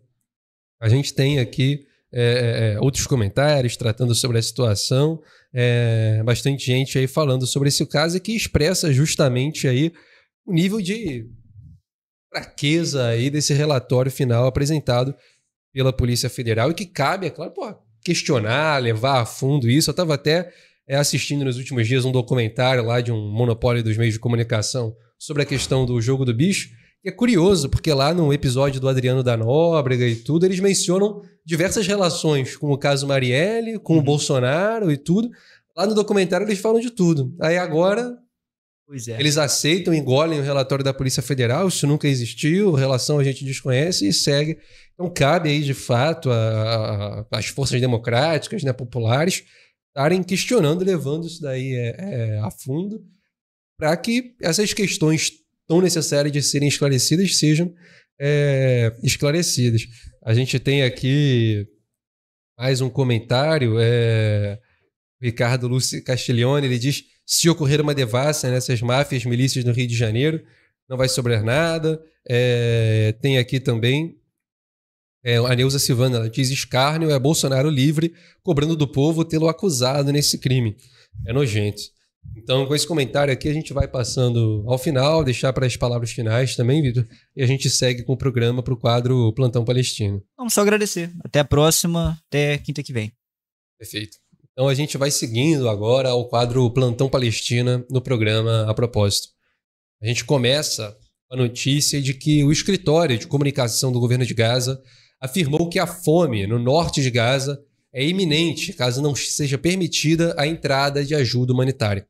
A gente tem aqui é, é, é outros comentários tratando sobre a situação, é, bastante gente aí falando sobre esse caso e que expressa justamente aí o nível de fraqueza aí desse relatório final apresentado pela Polícia Federal e que cabe, é claro, pô, questionar, levar a fundo isso. Eu estava até é, assistindo nos últimos dias um documentário lá de um monopólio dos meios de comunicação sobre a questão do jogo do bicho. E é curioso, porque lá no episódio do Adriano da Nóbrega e tudo, eles mencionam diversas relações com o caso Marielle, com uhum. o Bolsonaro e tudo. Lá no documentário eles falam de tudo. Aí agora é. Eles aceitam, engolem o relatório da Polícia Federal, isso nunca existiu, relação a gente desconhece e segue então, cabe aí, de fato, às forças democráticas, né, populares, estarem questionando, levando isso daí é, é, a fundo, para que essas questões tão necessárias de serem esclarecidas sejam é, esclarecidas. A gente tem aqui mais um comentário. É, Ricardo Lúcio Castiglione ele diz: se ocorrer uma devassa nessas máfias milícias no Rio de Janeiro, não vai sobrar nada. É, tem aqui também é, a Neuza Silvana ela diz: escárnio é Bolsonaro livre, cobrando do povo tê-lo acusado nesse crime. É nojento. Então, com esse comentário aqui, a gente vai passando ao final, deixar para as palavras finais também, Vitor, e a gente segue com o programa para o quadro Plantão Palestino. Vamos só agradecer. Até a próxima, até quinta que vem. Perfeito. Então, a gente vai seguindo agora ao quadro Plantão Palestina no programa A Propósito. A gente começa a notícia de que o escritório de comunicação do governo de Gaza afirmou que a fome no norte de Gaza é iminente caso não seja permitida a entrada de ajuda humanitária.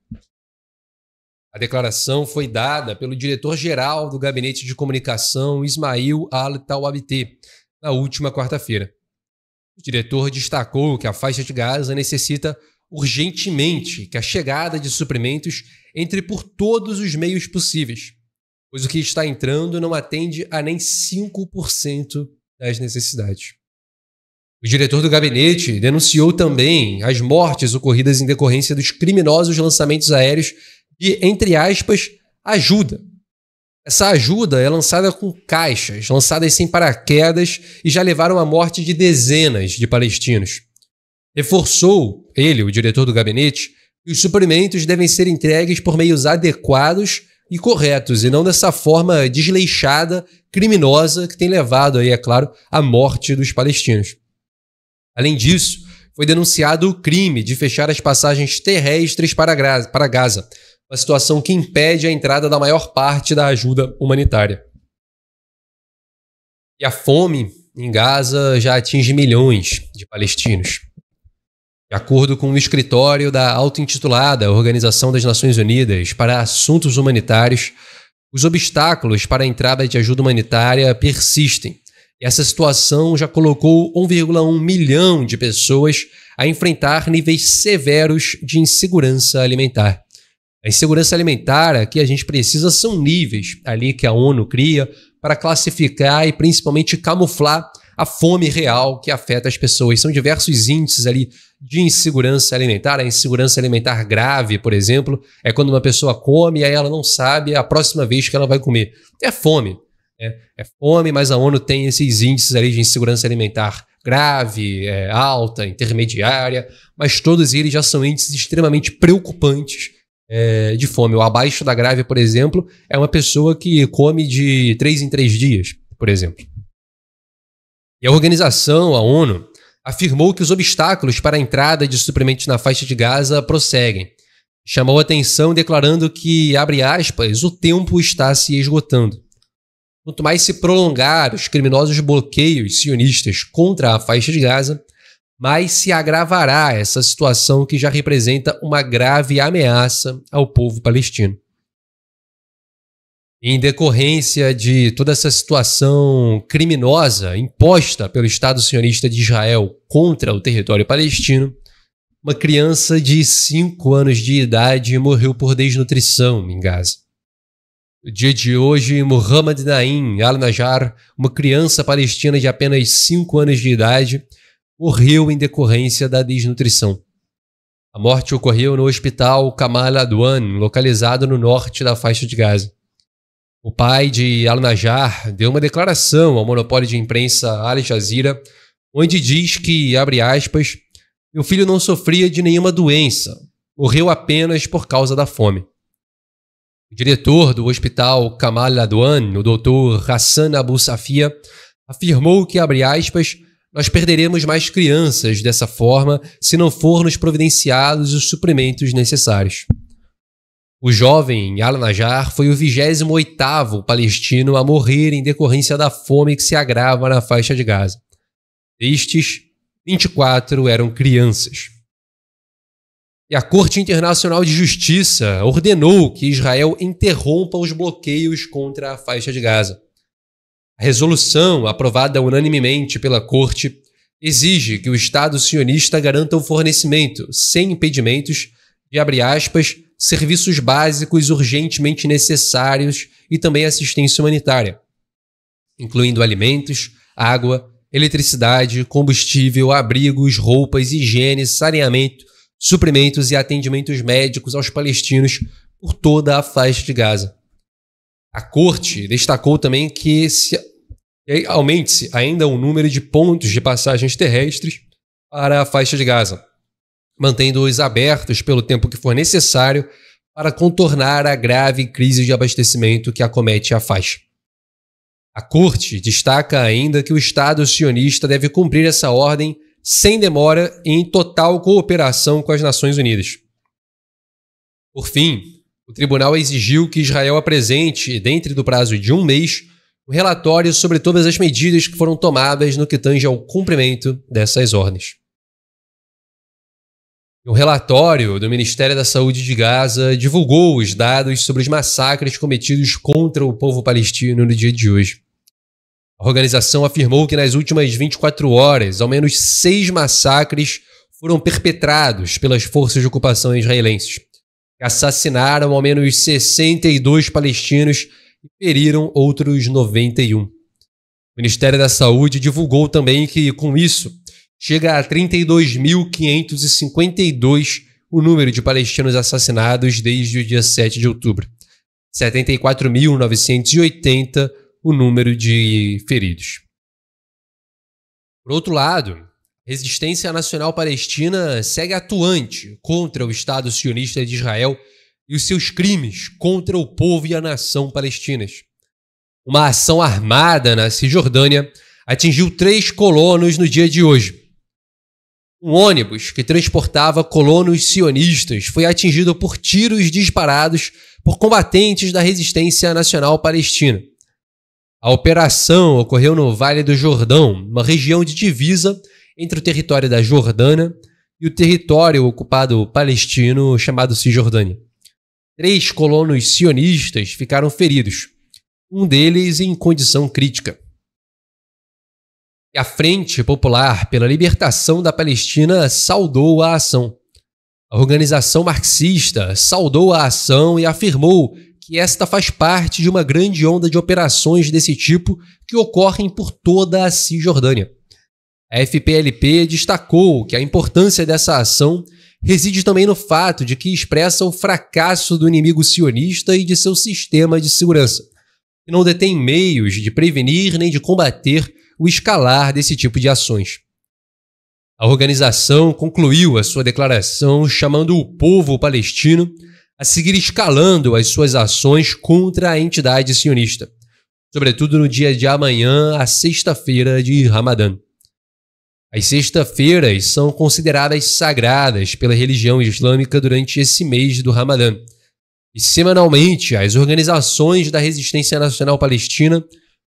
A declaração foi dada pelo diretor-geral do Gabinete de Comunicação, Ismail al tawabt na última quarta-feira. O diretor destacou que a faixa de Gaza necessita urgentemente que a chegada de suprimentos entre por todos os meios possíveis, pois o que está entrando não atende a nem 5% das necessidades. O diretor do gabinete denunciou também as mortes ocorridas em decorrência dos criminosos lançamentos aéreos de, entre aspas, ajuda. Essa ajuda é lançada com caixas, lançadas sem paraquedas e já levaram à morte de dezenas de palestinos. Reforçou ele, o diretor do gabinete, que os suprimentos devem ser entregues por meios adequados e corretos, e não dessa forma desleixada, criminosa, que tem levado aí, é claro, à morte dos palestinos. Além disso, foi denunciado o crime de fechar as passagens terrestres para Gaza, uma situação que impede a entrada da maior parte da ajuda humanitária. E a fome em Gaza já atinge milhões de palestinos. De acordo com o escritório da auto-intitulada Organização das Nações Unidas para Assuntos Humanitários, os obstáculos para a entrada de ajuda humanitária persistem. essa situação já colocou 1,1 milhão de pessoas a enfrentar níveis severos de insegurança alimentar. A insegurança alimentar aqui a gente precisa são níveis ali que a ONU cria para classificar e principalmente camuflar a fome real que afeta as pessoas. São diversos índices ali de insegurança alimentar. A insegurança alimentar grave, por exemplo, é quando uma pessoa come e aí ela não sabe a próxima vez que ela vai comer. É fome. Né? É fome, mas a ONU tem esses índices ali de insegurança alimentar grave, é, alta, intermediária, mas todos eles já são índices extremamente preocupantes é, de fome. O abaixo da grave, por exemplo, é uma pessoa que come de três em três dias, por exemplo. E a organização, a ONU, afirmou que os obstáculos para a entrada de suprimentos na faixa de Gaza prosseguem. Chamou atenção declarando que, abre aspas, o tempo está se esgotando. Quanto mais se prolongar os criminosos bloqueios sionistas contra a faixa de Gaza, mais se agravará essa situação que já representa uma grave ameaça ao povo palestino em decorrência de toda essa situação criminosa imposta pelo Estado sionista de Israel contra o território palestino, uma criança de 5 anos de idade morreu por desnutrição em Gaza. No dia de hoje, Muhammad Naim al-Najjar, uma criança palestina de apenas 5 anos de idade, morreu em decorrência da desnutrição. A morte ocorreu no hospital Kamal Adwan, localizado no norte da faixa de Gaza. O pai de Al Najjar deu uma declaração ao monopólio de imprensa Al Jazeera, onde diz que, abre aspas, meu filho não sofria de nenhuma doença, morreu apenas por causa da fome. O diretor do hospital Kamal Adwan, o Dr. Hassan Abu Safia, afirmou que, abre aspas, nós perderemos mais crianças dessa forma se não for nos providenciados os suprimentos necessários. O jovem Al Najjar foi o 28º palestino a morrer em decorrência da fome que se agrava na faixa de Gaza. Destes, 24 eram crianças. E a Corte Internacional de Justiça ordenou que Israel interrompa os bloqueios contra a faixa de Gaza. A resolução, aprovada unanimemente pela Corte, exige que o Estado sionista garanta o fornecimento, sem impedimentos, de abre aspas, serviços básicos urgentemente necessários e também assistência humanitária, incluindo alimentos, água, eletricidade, combustível, abrigos, roupas, higiene, saneamento, suprimentos e atendimentos médicos aos palestinos por toda a faixa de Gaza. A corte destacou também que se aumente-se ainda o número de pontos de passagens terrestres para a faixa de Gaza, mantendo-os abertos pelo tempo que for necessário para contornar a grave crise de abastecimento que acomete a faixa. A Corte destaca ainda que o Estado sionista deve cumprir essa ordem sem demora e em total cooperação com as Nações Unidas. Por fim, o tribunal exigiu que Israel apresente, dentro do prazo de um mês, um relatório sobre todas as medidas que foram tomadas no que tange ao cumprimento dessas ordens. Um relatório do Ministério da Saúde de Gaza divulgou os dados sobre os massacres cometidos contra o povo palestino no dia de hoje. A organização afirmou que nas últimas 24 horas, ao menos seis massacres foram perpetrados pelas forças de ocupação israelenses, que assassinaram ao menos 62 palestinos e feriram outros 91. O Ministério da Saúde divulgou também que, com isso, Chega a 32.552 o número de palestinos assassinados desde o dia 7 de outubro. 74.980 o número de feridos. Por outro lado, a resistência nacional palestina segue atuante contra o Estado sionista de Israel e os seus crimes contra o povo e a nação palestinas. Uma ação armada na Cisjordânia atingiu três colonos no dia de hoje um ônibus que transportava colonos sionistas foi atingido por tiros disparados por combatentes da Resistência Nacional Palestina. A operação ocorreu no Vale do Jordão, uma região de divisa entre o território da Jordânia e o território ocupado palestino chamado Cisjordânia. Três colonos sionistas ficaram feridos, um deles em condição crítica e a Frente Popular pela Libertação da Palestina saudou a ação. A organização marxista saudou a ação e afirmou que esta faz parte de uma grande onda de operações desse tipo que ocorrem por toda a Cisjordânia. A FPLP destacou que a importância dessa ação reside também no fato de que expressa o fracasso do inimigo sionista e de seu sistema de segurança, que não detém meios de prevenir nem de combater o escalar desse tipo de ações. A organização concluiu a sua declaração chamando o povo palestino a seguir escalando as suas ações contra a entidade sionista, sobretudo no dia de amanhã, a sexta-feira de Ramadã. As sexta-feiras são consideradas sagradas pela religião islâmica durante esse mês do Ramadã. E semanalmente, as organizações da resistência nacional palestina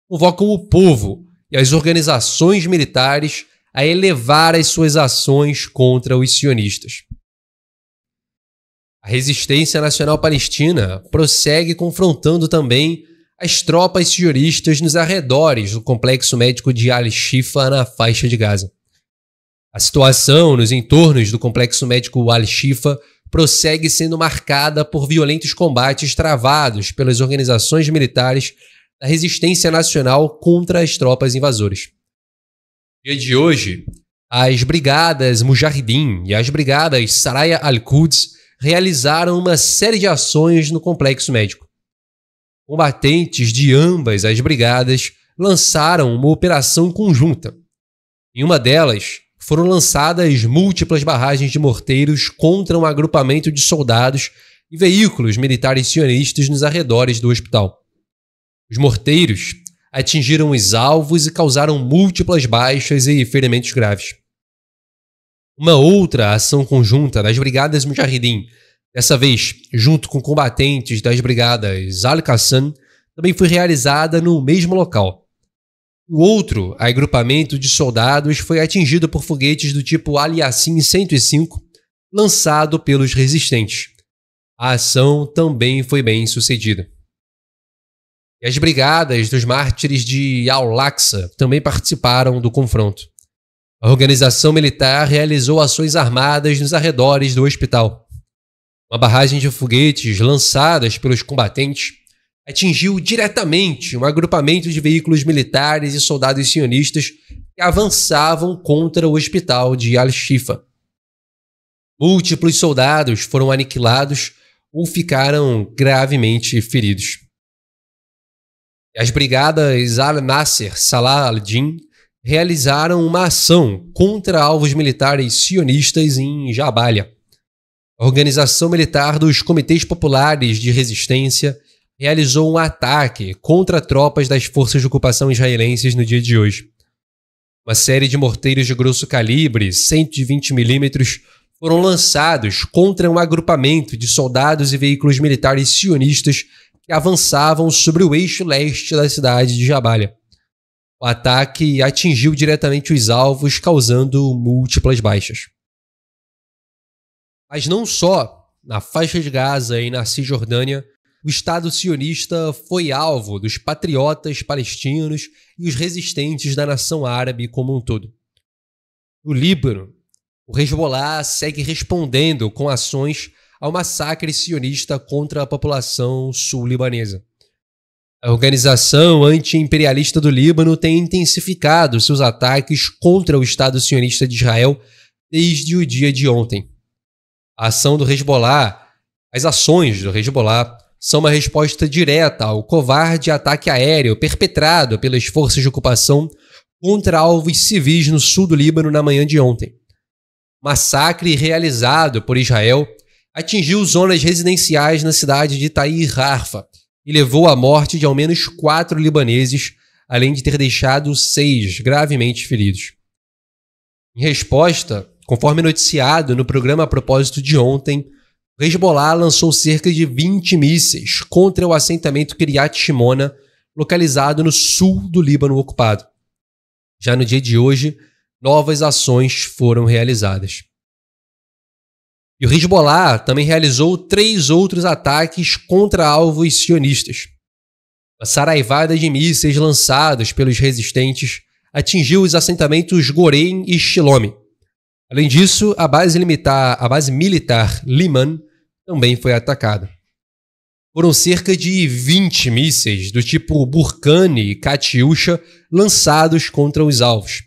convocam o povo e as organizações militares a elevar as suas ações contra os sionistas. A resistência nacional palestina prossegue confrontando também as tropas sionistas nos arredores do complexo médico de Al-Shifa na faixa de Gaza. A situação nos entornos do complexo médico Al-Shifa prossegue sendo marcada por violentos combates travados pelas organizações militares da resistência nacional contra as tropas invasoras. No dia de hoje, as brigadas Mujahideen e as brigadas Saraya al-Quds realizaram uma série de ações no complexo médico. Combatentes de ambas as brigadas lançaram uma operação conjunta. Em uma delas, foram lançadas múltiplas barragens de morteiros contra um agrupamento de soldados e veículos militares sionistas nos arredores do hospital. Os morteiros atingiram os alvos e causaram múltiplas baixas e ferimentos graves. Uma outra ação conjunta das Brigadas Mujahideen, dessa vez junto com combatentes das Brigadas Al-Qassam, também foi realizada no mesmo local. O outro agrupamento de soldados foi atingido por foguetes do tipo Aliassin 105, lançado pelos resistentes. A ação também foi bem sucedida. E as brigadas dos mártires de al também participaram do confronto. A organização militar realizou ações armadas nos arredores do hospital. Uma barragem de foguetes lançadas pelos combatentes atingiu diretamente um agrupamento de veículos militares e soldados sionistas que avançavam contra o hospital de Al-Shifa. Múltiplos soldados foram aniquilados ou ficaram gravemente feridos. As brigadas Al-Nasser Salah al-Din realizaram uma ação contra alvos militares sionistas em Jabalia. A Organização Militar dos Comitês Populares de Resistência realizou um ataque contra tropas das forças de ocupação israelenses no dia de hoje. Uma série de morteiros de grosso calibre, 120 milímetros, foram lançados contra um agrupamento de soldados e veículos militares sionistas que avançavam sobre o eixo leste da cidade de Jabalha. O ataque atingiu diretamente os alvos, causando múltiplas baixas. Mas não só na faixa de Gaza e na Cisjordânia, o Estado sionista foi alvo dos patriotas palestinos e os resistentes da nação árabe como um todo. No Líbano, o Hezbollah segue respondendo com ações ao massacre sionista contra a população sul-libanesa. A organização anti-imperialista do Líbano tem intensificado seus ataques contra o Estado sionista de Israel desde o dia de ontem. A ação do Hezbollah, as ações do Hezbollah são uma resposta direta ao covarde ataque aéreo perpetrado pelas forças de ocupação contra alvos civis no sul do Líbano na manhã de ontem. Massacre realizado por Israel atingiu zonas residenciais na cidade de Itaí Rafa e levou à morte de ao menos quatro libaneses, além de ter deixado seis gravemente feridos. Em resposta, conforme noticiado no programa a propósito de ontem, Hezbollah lançou cerca de 20 mísseis contra o assentamento Kiryat Shimona, localizado no sul do Líbano ocupado. Já no dia de hoje, novas ações foram realizadas. E o Hezbollah também realizou três outros ataques contra alvos sionistas. A saraivada de mísseis lançados pelos resistentes atingiu os assentamentos Gorém e Shilome. Além disso, a base, a base militar Liman também foi atacada. Foram cerca de 20 mísseis do tipo Burkane e Katyusha lançados contra os alvos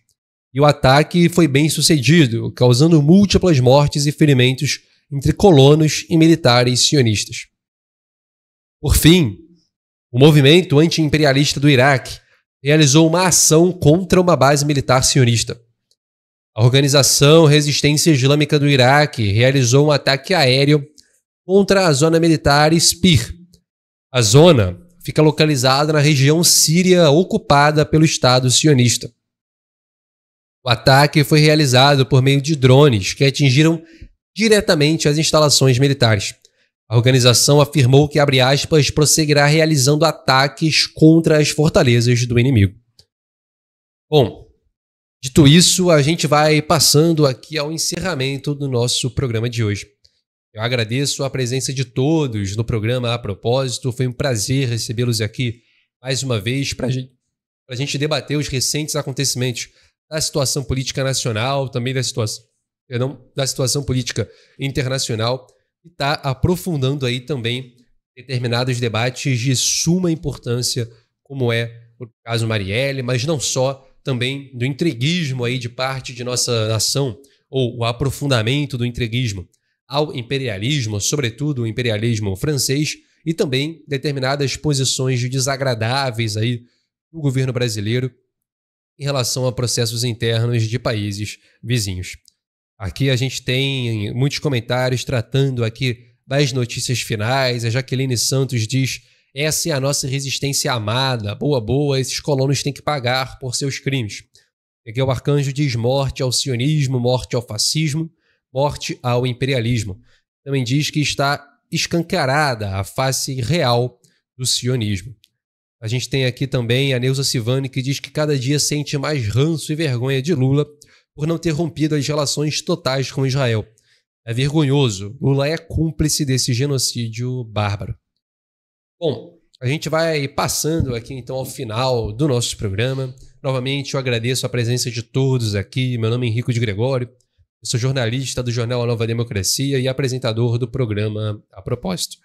e o ataque foi bem sucedido, causando múltiplas mortes e ferimentos entre colonos e militares sionistas. Por fim, o movimento anti-imperialista do Iraque realizou uma ação contra uma base militar sionista. A organização Resistência Islâmica do Iraque realizou um ataque aéreo contra a zona militar Spir. A zona fica localizada na região síria ocupada pelo Estado sionista. O ataque foi realizado por meio de drones que atingiram diretamente as instalações militares. A organização afirmou que, abre aspas, prosseguirá realizando ataques contra as fortalezas do inimigo. Bom, dito isso, a gente vai passando aqui ao encerramento do nosso programa de hoje. Eu agradeço a presença de todos no programa a propósito. Foi um prazer recebê-los aqui mais uma vez para gente, a gente debater os recentes acontecimentos da situação política nacional, também da situação, da situação política internacional, e está aprofundando aí também determinados debates de suma importância, como é o caso Marielle, mas não só, também do entreguismo aí de parte de nossa nação, ou o aprofundamento do entreguismo ao imperialismo, sobretudo o imperialismo francês, e também determinadas posições desagradáveis aí do governo brasileiro em relação a processos internos de países vizinhos. Aqui a gente tem muitos comentários tratando aqui das notícias finais. A Jaqueline Santos diz: essa é a nossa resistência amada. Boa, boa, esses colonos têm que pagar por seus crimes. Miguel o arcanjo diz morte ao sionismo, morte ao fascismo, morte ao imperialismo. Também diz que está escancarada a face real do sionismo. A gente tem aqui também a Neuza Sivani, que diz que cada dia sente mais ranço e vergonha de Lula por não ter rompido as relações totais com Israel. É vergonhoso. Lula é cúmplice desse genocídio bárbaro. Bom, a gente vai passando aqui então ao final do nosso programa. Novamente eu agradeço a presença de todos aqui. Meu nome é Henrico de Gregório. Eu sou jornalista do jornal A Nova Democracia e apresentador do programa A Propósito.